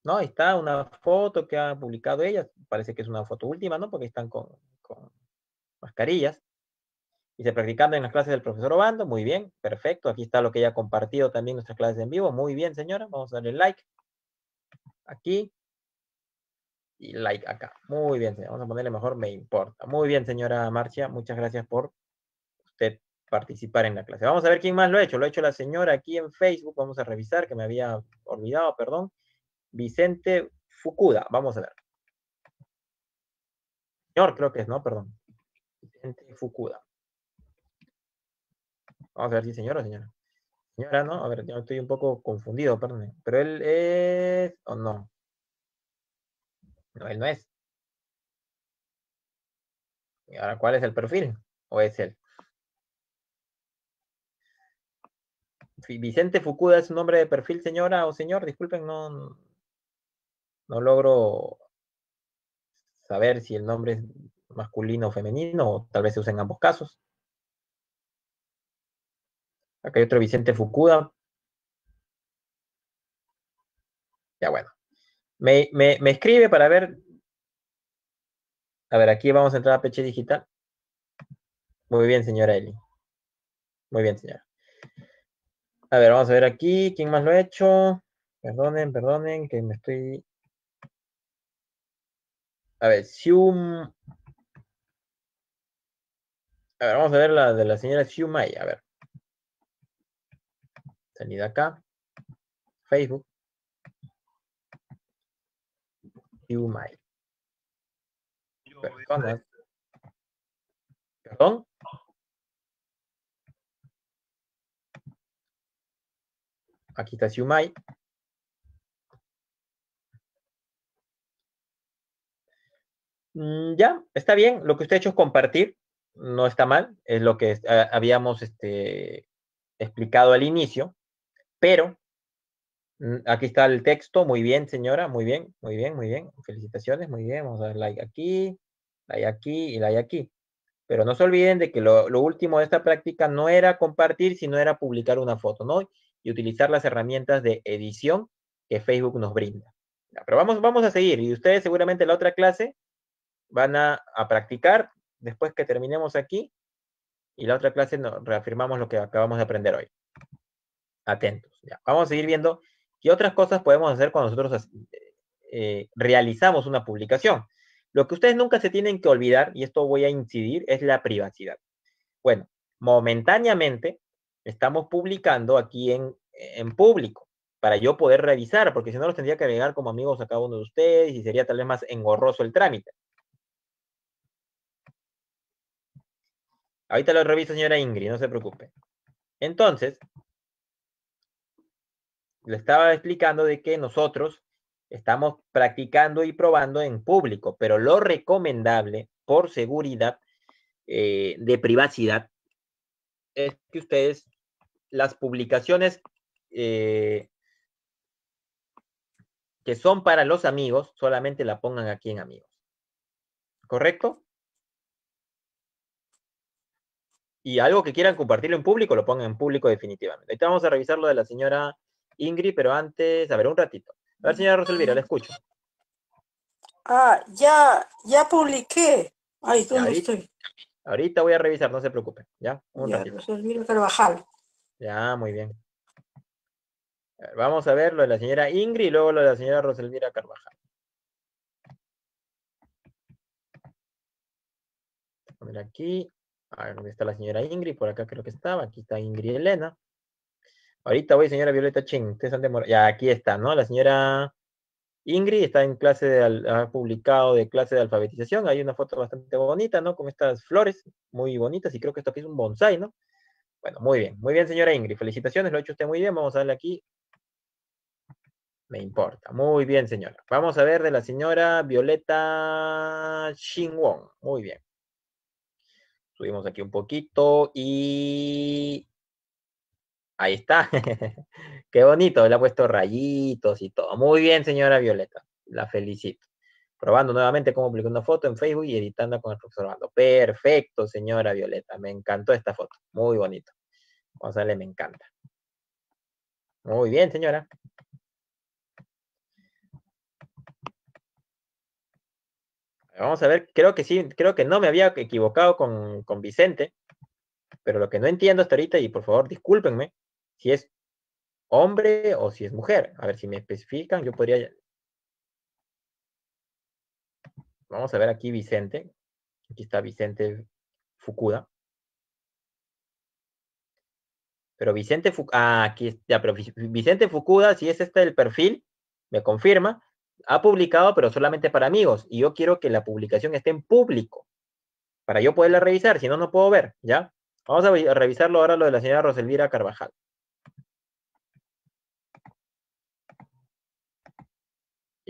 ¿No? Ahí está una foto que ha publicado ella. Parece que es una foto última, ¿no? Porque están con, mascarillas. se practicando en las clases del profesor Obando. Muy bien, perfecto. Aquí está lo que ella ha compartido también nuestras clases en vivo. Muy bien, señora. Vamos a darle like. Aquí y like acá. Muy bien, Vamos a ponerle mejor me importa. Muy bien, señora Marcia. Muchas gracias por usted participar en la clase. Vamos a ver quién más lo ha hecho. Lo ha hecho la señora aquí en Facebook. Vamos a revisar, que me había olvidado, perdón. Vicente Fukuda. Vamos a ver. Señor, creo que es, ¿no? Perdón. Vicente Fukuda. Vamos a ver si señora o señora. Señora, ¿no? A ver, yo estoy un poco confundido, perdón. Pero él es... ¿O no? No, él no es. ¿Y ahora cuál es el perfil? ¿O es él? Vicente Fukuda es un nombre de perfil, señora o señor. Disculpen, no, no logro saber si el nombre es masculino o femenino, o tal vez se usa en ambos casos. Acá hay otro Vicente Fukuda. Ya bueno. Me, escribe para ver. A ver, aquí vamos a entrar a Peche Digital. Muy bien, señora Eli. Muy bien, señora. A ver, vamos a ver aquí. ¿Quién más lo ha hecho? Perdonen, perdonen, que me estoy. A ver, Sium. A ver, vamos a ver la de la señora Siumay. A ver. Salida acá. Facebook. ¿ah? ¿Perdón? Aquí está you mm, Ya, está bien. Lo que usted ha hecho es compartir. No está mal. Es lo que eh, habíamos este, explicado al inicio. Pero Mm, aquí está el texto. Muy bien, señora. Muy bien, muy bien, muy bien. Felicitaciones, muy bien. Vamos a dar like aquí, like aquí y like aquí. Pero no se olviden de que lo, último de esta práctica no era compartir, sino era publicar una foto, ¿no? Y utilizar las herramientas de edición que Facebook nos brinda. Pero vamos, vamos a seguir. Y ustedes seguramente en la otra clase van a, practicar después que terminemos aquí. Y la otra clase nos reafirmamos lo que acabamos de aprender hoy. Atentos. Vamos a seguir viendo y otras cosas podemos hacer cuando nosotros eh, realizamos una publicación? Lo que ustedes nunca se tienen que olvidar, y esto voy a incidir, es la privacidad. Bueno, momentáneamente estamos publicando aquí en, en público para yo poder revisar, porque si no los tendría que agregar como amigos a cada uno de ustedes y sería tal vez más engorroso el trámite. Ahorita lo reviso, señora Ingrid, no se preocupe. Entonces, le estaba explicando de que nosotros estamos practicando y probando en público, pero lo recomendable por seguridad eh, de privacidad es que ustedes las publicaciones eh, que son para los amigos solamente la pongan aquí en amigos. ¿Correcto? Y algo que quieran compartirlo en público, lo pongan en público definitivamente. Ahorita vamos a revisar lo de la señora Ingrid, pero antes, a ver, un ratito. A ver, señora Rosalvira, la escucho. Ah, ya, ya publiqué. Ay, ¿dónde estoy? Ahorita voy a revisar, no se preocupe. Ya, un ratito. Rosalvira Carvajal. Ya, muy bien. vamos a ver lo de la señora Ingrid y luego lo de la señora Rosalvira Carvajal. a ver aquí. A ver, ¿dónde está la señora Ingrid? Por acá creo que estaba. Aquí está Ingrid Elena. Ahorita voy, señora Violeta Ching, Ya, aquí está, ¿no? La señora Ingrid está en clase de, ha publicado de clase de alfabetización. Hay una foto bastante bonita, ¿no? Con estas flores muy bonitas y creo que esto aquí es un bonsai, ¿no? Bueno, muy bien, muy bien, señora Ingrid. Felicitaciones, lo ha hecho usted muy bien. Vamos a darle aquí. Me importa. Muy bien, señora. Vamos a ver de la señora Violeta Wong. Muy bien. Subimos aquí un poquito y Ahí está. [LAUGHS] Qué bonito, le ha puesto rayitos y todo. Muy bien, señora Violeta. La felicito. Probando nuevamente cómo publicar una foto en Facebook y editando con el profesor Orlando. Perfecto, señora Violeta. Me encantó esta foto. Muy bonito. Vamos a ver, me encanta. Muy bien, señora. Vamos a ver, creo que sí, creo que no me había equivocado con, con Vicente, pero lo que no entiendo hasta ahorita, y por favor discúlpenme, si es hombre o si es mujer. A ver si me especifican, yo podría... Vamos a ver aquí Vicente. Aquí está Vicente Fukuda. Pero Vicente Fukuda, ah, aquí ya, Vicente Fukuda, si es este el perfil, me confirma, ha publicado, pero solamente para amigos. Y yo quiero que la publicación esté en público, para yo poderla revisar, si no, no puedo ver, ¿ya? Vamos a revisarlo ahora lo de la señora Roselvira Carvajal.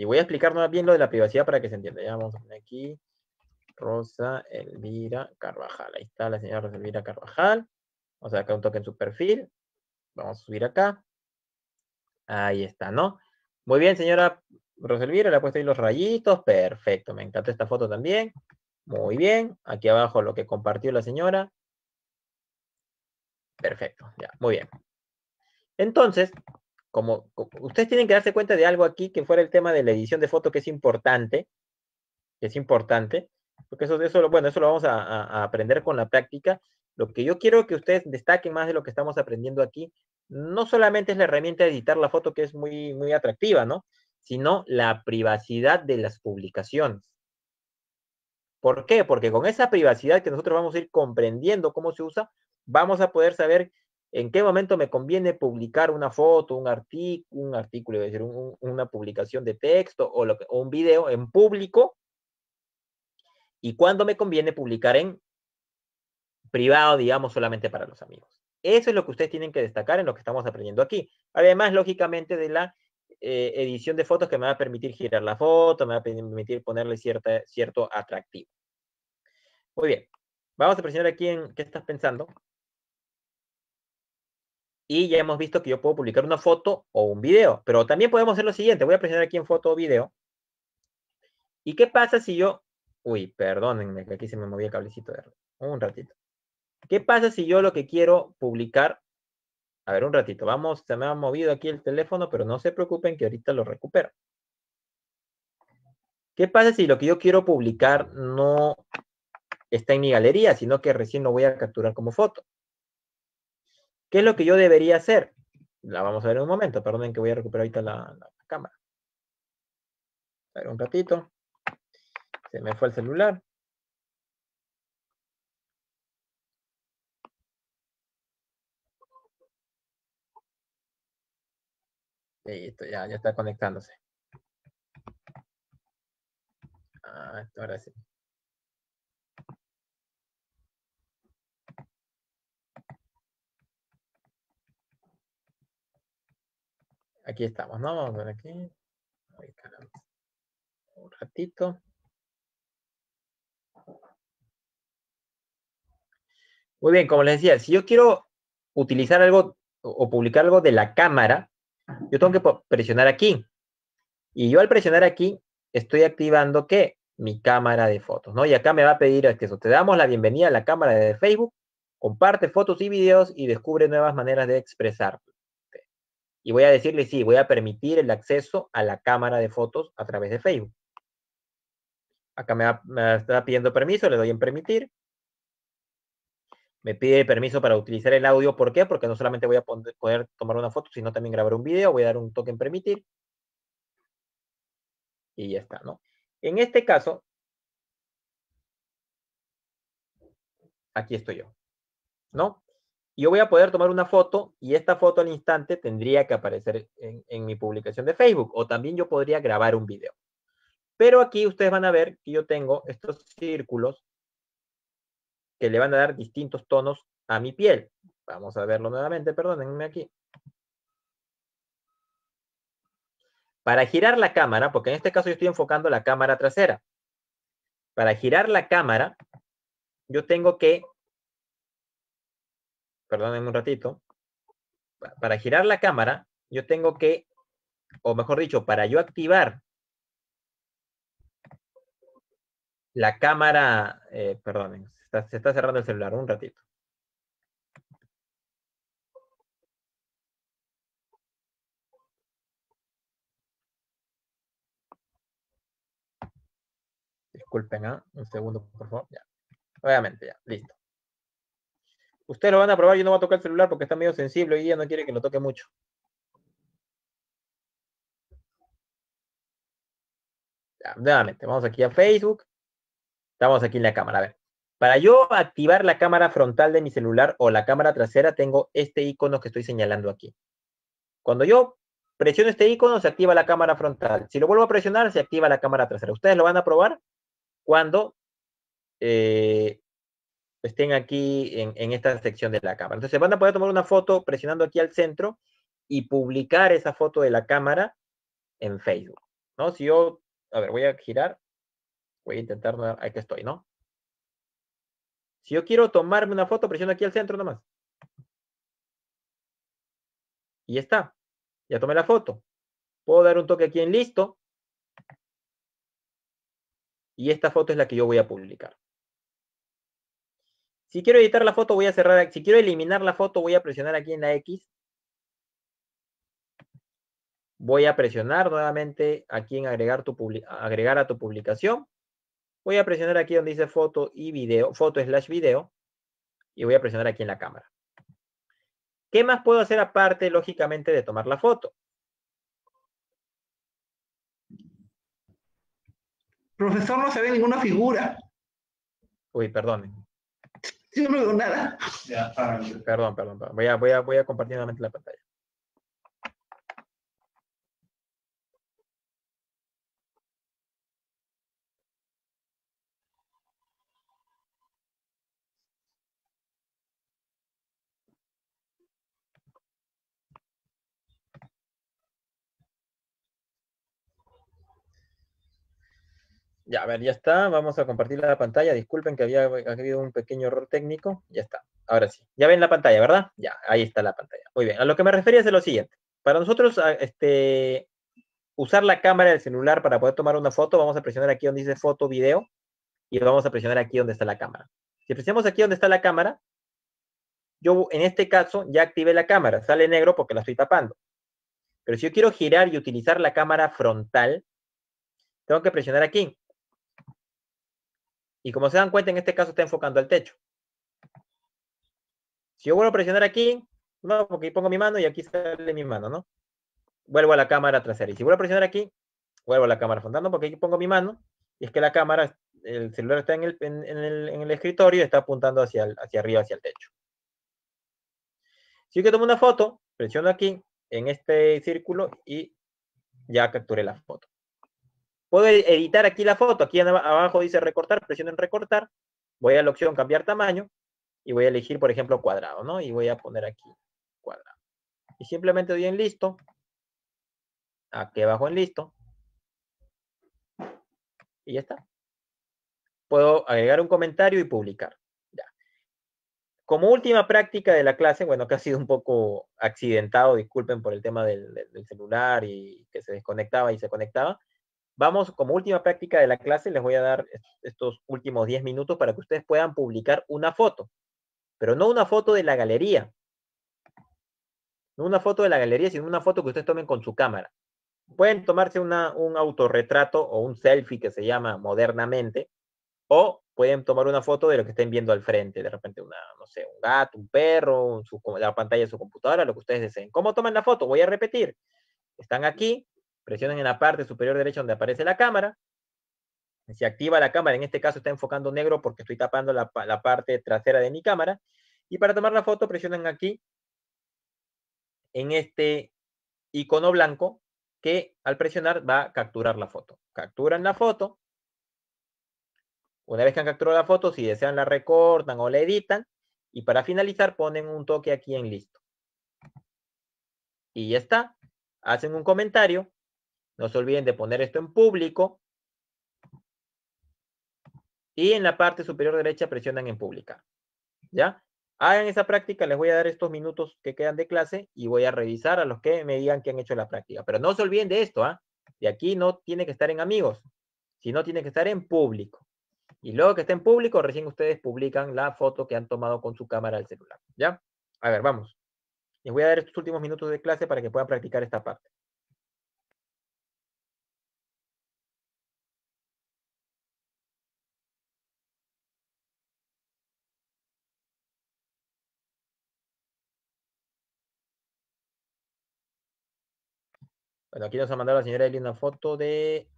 Y voy a explicar más bien lo de la privacidad para que se entienda. Ya vamos a poner aquí Rosa Elvira Carvajal. Ahí está la señora Rosa Elvira Carvajal. Vamos a dar un toque en su perfil. Vamos a subir acá. Ahí está, ¿no? Muy bien, señora Rosa Elvira, le ha puesto ahí los rayitos. Perfecto, me encanta esta foto también. Muy bien. Aquí abajo lo que compartió la señora. Perfecto, ya, muy bien. Entonces, como, ustedes tienen que darse cuenta de algo aquí que fuera el tema de la edición de foto que es importante, es importante, porque eso, eso, bueno, eso lo vamos a, aprender con la práctica. Lo que yo quiero que ustedes destaquen más de lo que estamos aprendiendo aquí, no solamente es la herramienta de editar la foto que es muy, muy atractiva, ¿no? Sino la privacidad de las publicaciones. ¿Por qué? Porque con esa privacidad que nosotros vamos a ir comprendiendo cómo se usa, vamos a poder saber en qué momento me conviene publicar una foto, un artículo, un artículo, es decir, una publicación de texto o, un video en público, y cuándo me conviene publicar en privado, digamos, solamente para los amigos. Eso es lo que ustedes tienen que destacar en lo que estamos aprendiendo aquí. Además, lógicamente, de la eh, edición de fotos que me va a permitir girar la foto, me va a permitir ponerle cierta, cierto atractivo. Muy bien. Vamos a presionar aquí en qué estás pensando y ya hemos visto que yo puedo publicar una foto o un video, pero también podemos hacer lo siguiente, voy a presionar aquí en foto o video. ¿Y qué pasa si yo... Uy, perdónenme, que aquí se me movía el cablecito de... Un ratito. ¿Qué pasa si yo lo que quiero publicar... A ver, un ratito, vamos, se me ha movido aquí el teléfono, pero no se preocupen que ahorita lo recupero. ¿Qué pasa si lo que yo quiero publicar no está en mi galería, sino que recién lo voy a capturar como foto? ¿Qué es lo que yo debería hacer? La vamos a ver en un momento. Perdonen que voy a recuperar ahorita la, cámara. A un ratito. Se me fue el celular. Listo, ya, ya está conectándose. Ah, ahora sí. Aquí estamos, ¿no? Vamos a ver aquí. Un ratito. Muy bien, como les decía, si yo quiero utilizar algo o publicar algo de la cámara, yo tengo que presionar aquí. Y yo al presionar aquí, estoy activando que mi cámara de fotos, ¿no? Y acá me va a pedir que Te damos la bienvenida a la cámara de Facebook, comparte fotos y videos y descubre nuevas maneras de expresar y voy a decirle, sí, voy a permitir el acceso a la cámara de fotos a través de Facebook. Acá me, está pidiendo permiso, le doy en permitir. Me pide permiso para utilizar el audio. ¿Por qué? Porque no solamente voy a poder tomar una foto, sino también grabar un video. Voy a dar un toque en permitir. Y ya está, ¿no? En este caso, aquí estoy yo, ¿no? yo voy a poder tomar una foto y esta foto al instante tendría que aparecer en, mi publicación de Facebook o también yo podría grabar un video. Pero aquí ustedes van a ver que yo tengo estos círculos que le van a dar distintos tonos a mi piel. Vamos a verlo nuevamente, perdónenme aquí. Para girar la cámara, porque en este caso yo estoy enfocando la cámara trasera. Para girar la cámara, yo tengo que perdónenme un ratito, para girar la cámara, yo tengo que, o mejor dicho, para yo activar la cámara, eh, perdonen, se está, cerrando el celular un ratito. Disculpen, ¿ah? un segundo, por favor. Obviamente, ya, listo. Ustedes lo van a probar, yo no voy a tocar el celular porque está medio sensible y ella no quiere que lo toque mucho. nuevamente, vamos aquí a Facebook. Estamos aquí en la cámara. A ver. Para yo activar la cámara frontal de mi celular o la cámara trasera, tengo este icono que estoy señalando aquí. Cuando yo presiono este icono, se activa la cámara frontal. Si lo vuelvo a presionar, se activa la cámara trasera. Ustedes lo van a probar cuando eh, estén aquí en, esta sección de la cámara. Entonces van a poder tomar una foto presionando aquí al centro y publicar esa foto de la cámara en Facebook, ¿no? Si yo, a ver, voy a girar, voy a intentar, aquí estoy, ¿no? Si yo quiero tomarme una foto, presiono aquí al centro nomás. Y está, ya tomé la foto. Puedo dar un toque aquí en listo. Y esta foto es la que yo voy a publicar. Si quiero editar la foto, voy a cerrar. Si quiero eliminar la foto, voy a presionar aquí en la X. Voy a presionar nuevamente aquí en agregar, a tu publicación. Voy a presionar aquí donde dice foto y video, foto slash video. Y voy a presionar aquí en la cámara. ¿Qué más puedo hacer aparte, lógicamente, de tomar la foto? Profesor, no se ve ninguna figura. Uy, perdón no nada. Ya, perdón, perdón, perdón. Voy, a, voy, a, voy a compartir nuevamente la pantalla. Ya, a ver, ya está. Vamos a compartir la pantalla. Disculpen que había habido un pequeño error técnico. Ya está. Ahora sí. Ya ven la pantalla, ¿verdad? Ya, ahí está la pantalla. Muy bien. A lo que me refería es lo siguiente. Para nosotros, ah, este, usar la cámara del celular para poder tomar una foto, vamos a presionar aquí donde dice foto, video, y vamos a presionar aquí donde está la cámara. Si presionamos aquí donde está la cámara, yo en este caso ya activé la cámara. Sale negro porque la estoy tapando. Pero si yo quiero girar y utilizar la cámara frontal, tengo que presionar aquí. Y como se dan cuenta, en este caso está enfocando al techo. Si yo vuelvo a presionar aquí, no, porque pongo mi mano y aquí sale mi mano, ¿no? Vuelvo a la cámara trasera. Y si vuelvo a presionar aquí, vuelvo a la cámara frontal, Porque aquí pongo mi mano y es que la cámara, el celular está en el, escritorio y está apuntando hacia, hacia arriba, hacia el techo. Si yo tomo una foto, presiono aquí en este círculo y ya capturé la foto. Puedo e-, editar aquí la foto, aquí abajo dice recortar, presiono en recortar, voy a la opción cambiar tamaño y voy a elegir, por ejemplo, cuadrado, ¿no? Y voy a poner aquí cuadrado. Y simplemente doy en listo, aquí abajo en listo, y ya está. Puedo agregar un comentario y publicar. Como última práctica de la clase, bueno, que ha sido un poco accidentado, disculpen por el tema del celular y que se desconectaba y se conectaba, Vamos, como última práctica de la clase, les voy a dar estos últimos 10 minutos para que ustedes puedan publicar una foto, pero no una foto de la galería, no una foto de la galería, sino una foto que ustedes tomen con su cámara. Pueden tomarse un autorretrato o un selfie que se llama modernamente, o pueden tomar una foto de lo que estén viendo al frente, de repente una, no sé, un gato, un perro, la pantalla de su computadora, lo que ustedes deseen. ¿Cómo toman la foto? Voy a repetir. Están aquí, presionan en la parte superior derecha donde aparece la cámara. Se activa la cámara, en este caso está enfocando negro porque estoy tapando la, parte trasera de mi cámara. Y para tomar la foto presionan aquí en este icono blanco que al presionar va a capturar la foto. Capturan la foto. Una vez que han capturado la foto, si desean la recortan o la editan. Y para finalizar ponen un toque aquí en listo. Y ya está. Hacen un comentario no se olviden de poner esto en público. Y en la parte superior derecha presionan en publicar. ¿Ya? Hagan esa práctica, les voy a dar estos minutos que quedan de clase y voy a revisar a los que me digan que han hecho la práctica. Pero no se olviden de esto, ¿ah? De aquí no tiene que estar en amigos, sino tiene que estar en público. Y luego que esté en público, recién ustedes publican la foto que han tomado con su cámara del celular, ¿ya? A ver, vamos. Les voy a dar estos últimos minutos de clase para que puedan practicar esta parte. Bueno, aquí nos ha mandado la señora de una foto de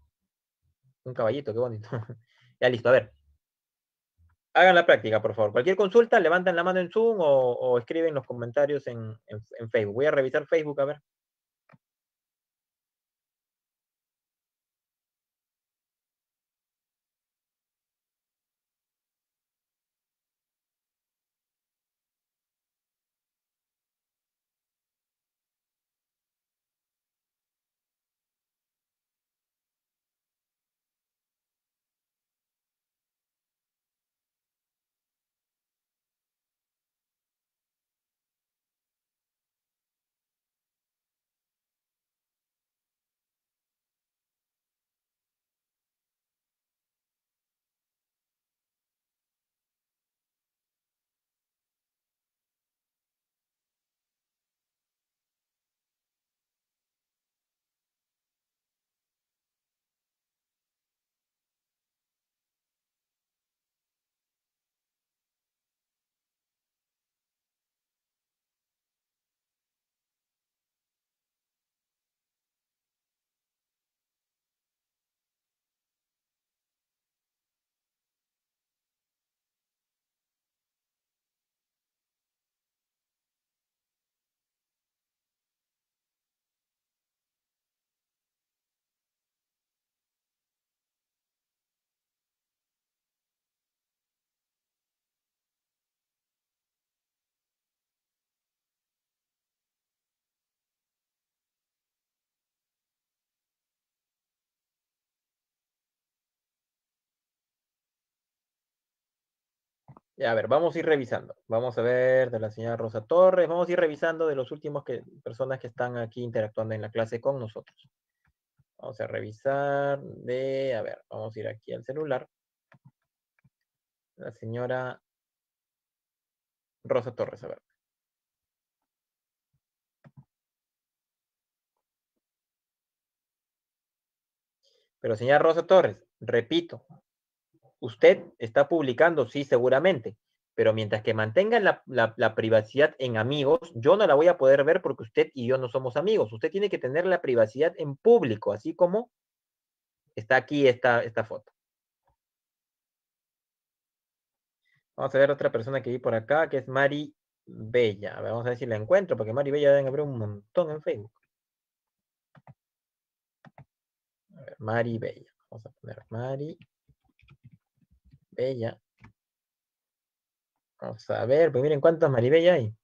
un caballito, qué bonito. [LAUGHS] ya listo, a ver. Hagan la práctica, por favor. Cualquier consulta, levanten la mano en Zoom o, escriben los comentarios en Facebook. Voy a revisar Facebook, a ver. Eh, a ver, vamos a ir revisando. Vamos a ver de la señora Rosa Torres. Vamos a ir revisando de los últimos personas que están aquí interactuando en la clase con nosotros. Vamos a revisar de, a ver, vamos a ir aquí al celular. La señora Rosa Torres, a ver. Pero señora Rosa Torres, repito, usted está publicando, sí, seguramente, pero mientras que mantenga la, privacidad en amigos, yo no la voy a poder ver porque usted y yo no somos amigos. Usted tiene que tener la privacidad en público, así como está aquí esta, foto. Vamos a ver otra persona que vi por acá, que es Mari Bella. A ver, vamos a ver si la encuentro, porque Mari Bella deben abrir un montón en Facebook. A Mari Bella. Vamos a poner Mari Bella. Vamos a ver, pues miren cuántas Maribella hay.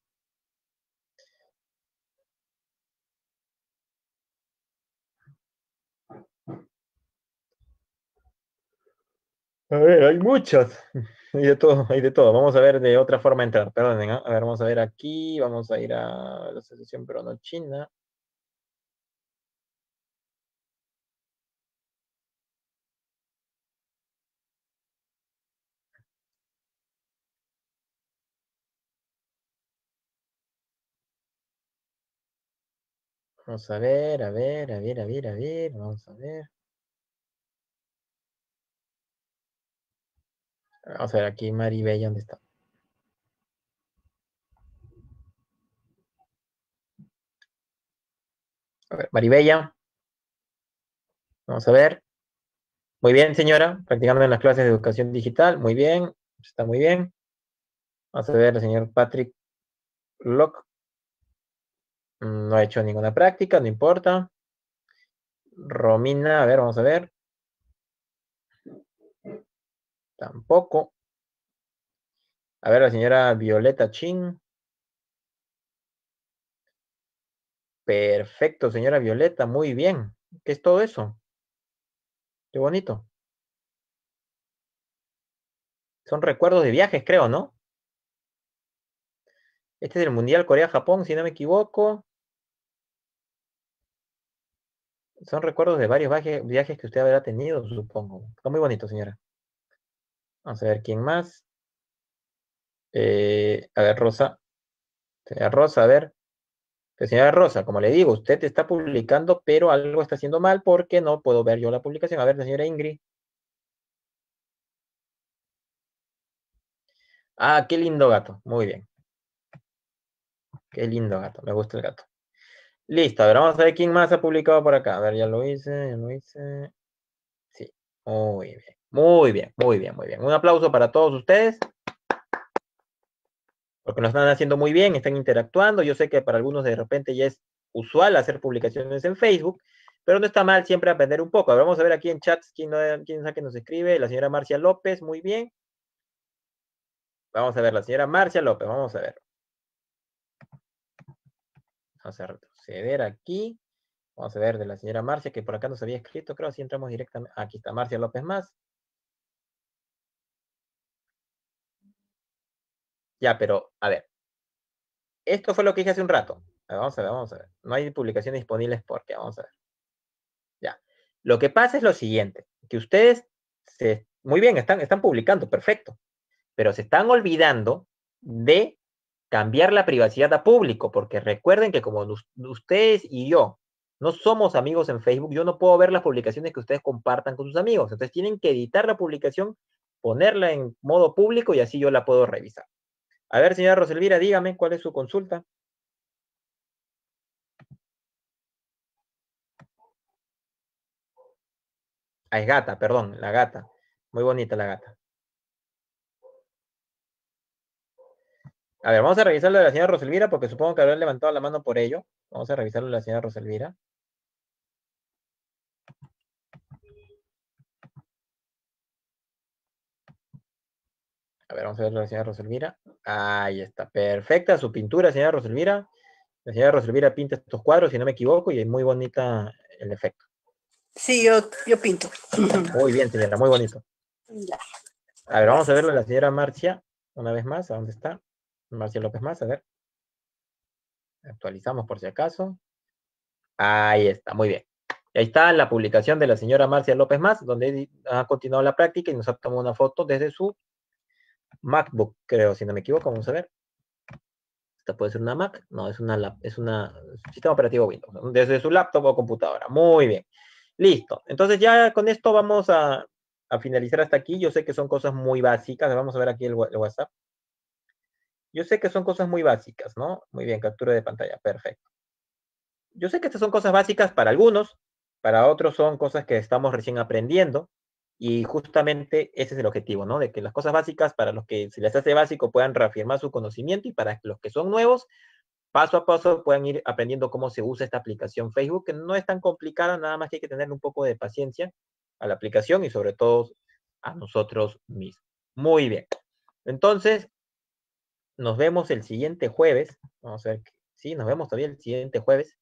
A ver, hay muchas. Hay de todo, hay de todo. Vamos a ver de otra forma entrar. Perdonen, ¿ah? a ver, vamos a ver aquí. Vamos a ir a la asociación no china Vamos a ver, a ver, a ver, a ver, a ver, vamos a ver. Vamos a ver aquí Maribel, ¿dónde está? A ver, Maribella. Vamos a ver. Muy bien, señora. Practicando en las clases de educación digital. Muy bien. Está muy bien. Vamos a ver al señor Patrick Locke. Mm, no ha hecho ninguna práctica, no importa. Romina, a ver, vamos a ver. Tampoco. A ver, la señora Violeta Chin. Perfecto, señora Violeta, muy bien. ¿Qué es todo eso? Qué bonito. Son recuerdos de viajes, creo, ¿no? Este es el Mundial Corea-Japón, si no me equivoco. Son recuerdos de varios viajes que usted habrá tenido, supongo. Está muy bonito, señora. Vamos a ver quién más. Eh, a ver, Rosa. Señora Rosa, a ver. Pues, señora Rosa, como le digo, usted está publicando, pero algo está haciendo mal porque no puedo ver yo la publicación. A ver, señora Ingrid. Ah, qué lindo gato. Muy bien. Qué lindo gato, me gusta el gato. Listo, a ver, vamos a ver quién más ha publicado por acá. A ver, ya lo hice, ya lo hice. Sí, muy bien, muy bien, muy bien, muy bien. Un aplauso para todos ustedes. Porque nos están haciendo muy bien, están interactuando. Yo sé que para algunos de repente ya es usual hacer publicaciones en Facebook, pero no está mal siempre aprender un poco. A ver, vamos a ver aquí en chats quién, sabe quién que nos escribe. La señora Marcia López, muy bien. Vamos a ver, la señora Marcia López, vamos a ver. Vamos a retroceder aquí. Vamos a ver de la señora Marcia, que por acá se había escrito, creo, si entramos directamente. Aquí está Marcia López Más. Ya, pero, a ver. Esto fue lo que dije hace un rato. vamos a ver, vamos a ver. No hay publicaciones disponibles porque, vamos a ver. Ya. Lo que pasa es lo siguiente, que ustedes, se, muy bien, están, están publicando, perfecto, pero se están olvidando de cambiar la privacidad a público, porque recuerden que como ustedes y yo no somos amigos en Facebook, yo no puedo ver las publicaciones que ustedes compartan con sus amigos. Entonces tienen que editar la publicación, ponerla en modo público y así yo la puedo revisar. A ver, señora Roselvira, dígame cuál es su consulta. Ah, es gata, perdón, la gata. Muy bonita la gata. A ver, vamos a revisar lo de la señora Roselvira porque supongo que habrán levantado la mano por ello. Vamos a revisar de la señora Roselvira. A ver, vamos a ver la señora Roselvira. Ahí está, perfecta su pintura, señora Roselvira. La señora Roselvira pinta estos cuadros, si no me equivoco, y es muy bonita el efecto. Sí, yo, yo pinto. [CLEARS THROAT] Muy bien, señora, muy bonito. A ver, vamos a verlo de la señora Marcia, una vez más, ¿a dónde está? Marcia López más, a ver. Actualizamos por si acaso. Ahí está, muy bien. Ahí está la publicación de la señora Marcia López Más, donde ha continuado la práctica y nos ha tomado una foto desde su MacBook, creo, si no me equivoco, vamos a ver. Esta puede ser una Mac, no, es una, es sistema operativo Windows, desde su laptop o computadora. Muy bien. Listo. Entonces ya con esto vamos a, finalizar hasta aquí. Yo sé que son cosas muy básicas. Vamos a ver aquí el WhatsApp. Yo sé que son cosas muy básicas, ¿no? Muy bien, captura de pantalla, perfecto. Yo sé que estas son cosas básicas para algunos, para otros son cosas que estamos recién aprendiendo, y justamente ese es el objetivo, ¿no? De que las cosas básicas, para los que se les hace básico, puedan reafirmar su conocimiento y para los que son nuevos, paso a paso puedan ir aprendiendo cómo se usa esta aplicación Facebook, que no es tan complicada, nada más que hay que tener un poco de paciencia a la aplicación y sobre todo a nosotros mismos. Muy bien. Entonces, nos vemos el siguiente jueves. Vamos a ver, sí, nos vemos todavía el siguiente jueves.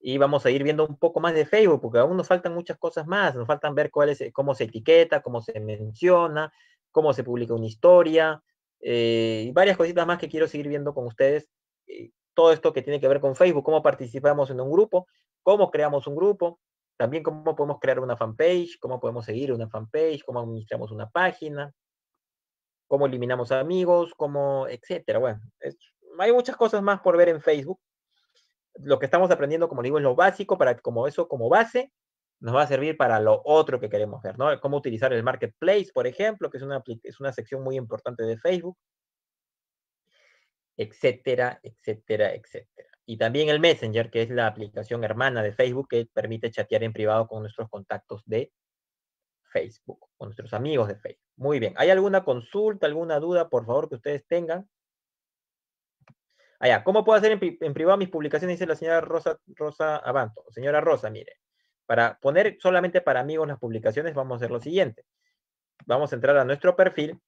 Y vamos a ir viendo un poco más de Facebook, porque aún nos faltan muchas cosas más. Nos faltan ver cuál es, cómo se etiqueta, cómo se menciona, cómo se publica una historia, eh, y varias cositas más que quiero seguir viendo con ustedes. Eh, todo esto que tiene que ver con Facebook, cómo participamos en un grupo, cómo creamos un grupo, también cómo podemos crear una fanpage, cómo podemos seguir una fanpage, cómo administramos una página, cómo eliminamos amigos, cómo, etcétera. Bueno, hay muchas cosas más por ver en Facebook. Lo que estamos aprendiendo, como digo, es lo básico para como eso como base nos va a servir para lo otro que queremos ver, ¿no? Cómo utilizar el marketplace, por ejemplo, que es una, es una sección muy importante de Facebook, etcétera, etcétera, etcétera. Y también el Messenger, que es la aplicación hermana de Facebook que permite chatear en privado con nuestros contactos de Facebook, con nuestros amigos de Facebook. Muy bien. ¿Hay alguna consulta, alguna duda, por favor, que ustedes tengan? Allá, ¿cómo puedo hacer en, privado mis publicaciones? Dice la señora Rosa, Rosa Abanto. Señora Rosa, mire, para poner solamente para amigos las publicaciones, vamos a hacer lo siguiente. Vamos a entrar a nuestro perfil.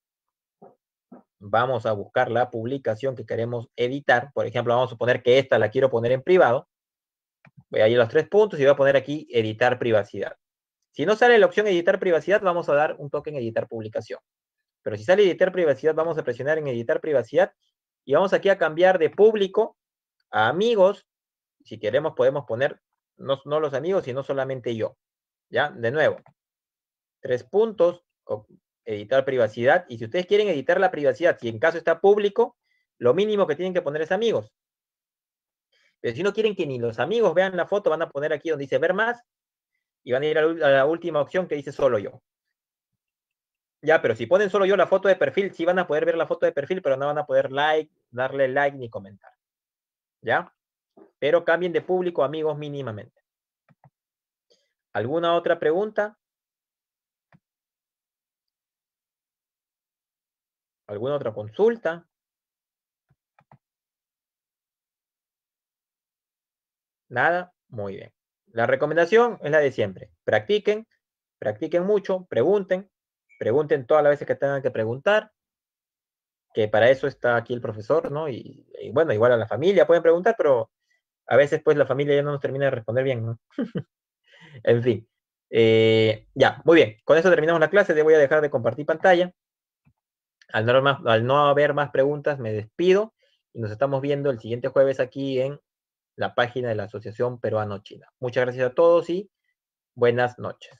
Vamos a buscar la publicación que queremos editar. Por ejemplo, vamos a suponer que esta la quiero poner en privado. Voy a ir a los tres puntos y voy a poner aquí editar privacidad. Si no sale la opción editar privacidad, vamos a dar un toque en editar publicación. Pero si sale editar privacidad, vamos a presionar en editar privacidad y vamos aquí a cambiar de público a amigos. Si queremos podemos poner no, los amigos, sino solamente yo. ¿Ya? De nuevo. Tres puntos, editar privacidad. Y si ustedes quieren editar la privacidad, si en caso está público, lo mínimo que tienen que poner es amigos. Pero si no quieren que ni los amigos vean la foto, van a poner aquí donde dice ver más y van a ir a la última opción que dice solo yo. Ya, pero si ponen solo yo la foto de perfil, sí van a poder ver la foto de perfil, pero no van a poder like, darle like ni comentar. ¿Ya? Pero cambien de público, amigos, mínimamente. ¿Alguna otra pregunta? ¿Alguna otra consulta? Nada, muy bien. La recomendación es la de siempre. Practiquen, practiquen mucho, pregunten, pregunten todas las veces que tengan que preguntar, que para eso está aquí el profesor, ¿no? Y, bueno, igual a la familia pueden preguntar, pero a veces pues la familia ya no nos termina de responder bien, ¿no? [LAUGHS] en fin. Eh, ya, muy bien. Con eso terminamos la clase. Te voy a dejar de compartir pantalla. al no haber más preguntas, me despido y nos estamos viendo el siguiente jueves aquí en la página de la Asociación Peruano-China. Muchas gracias a todos y buenas noches.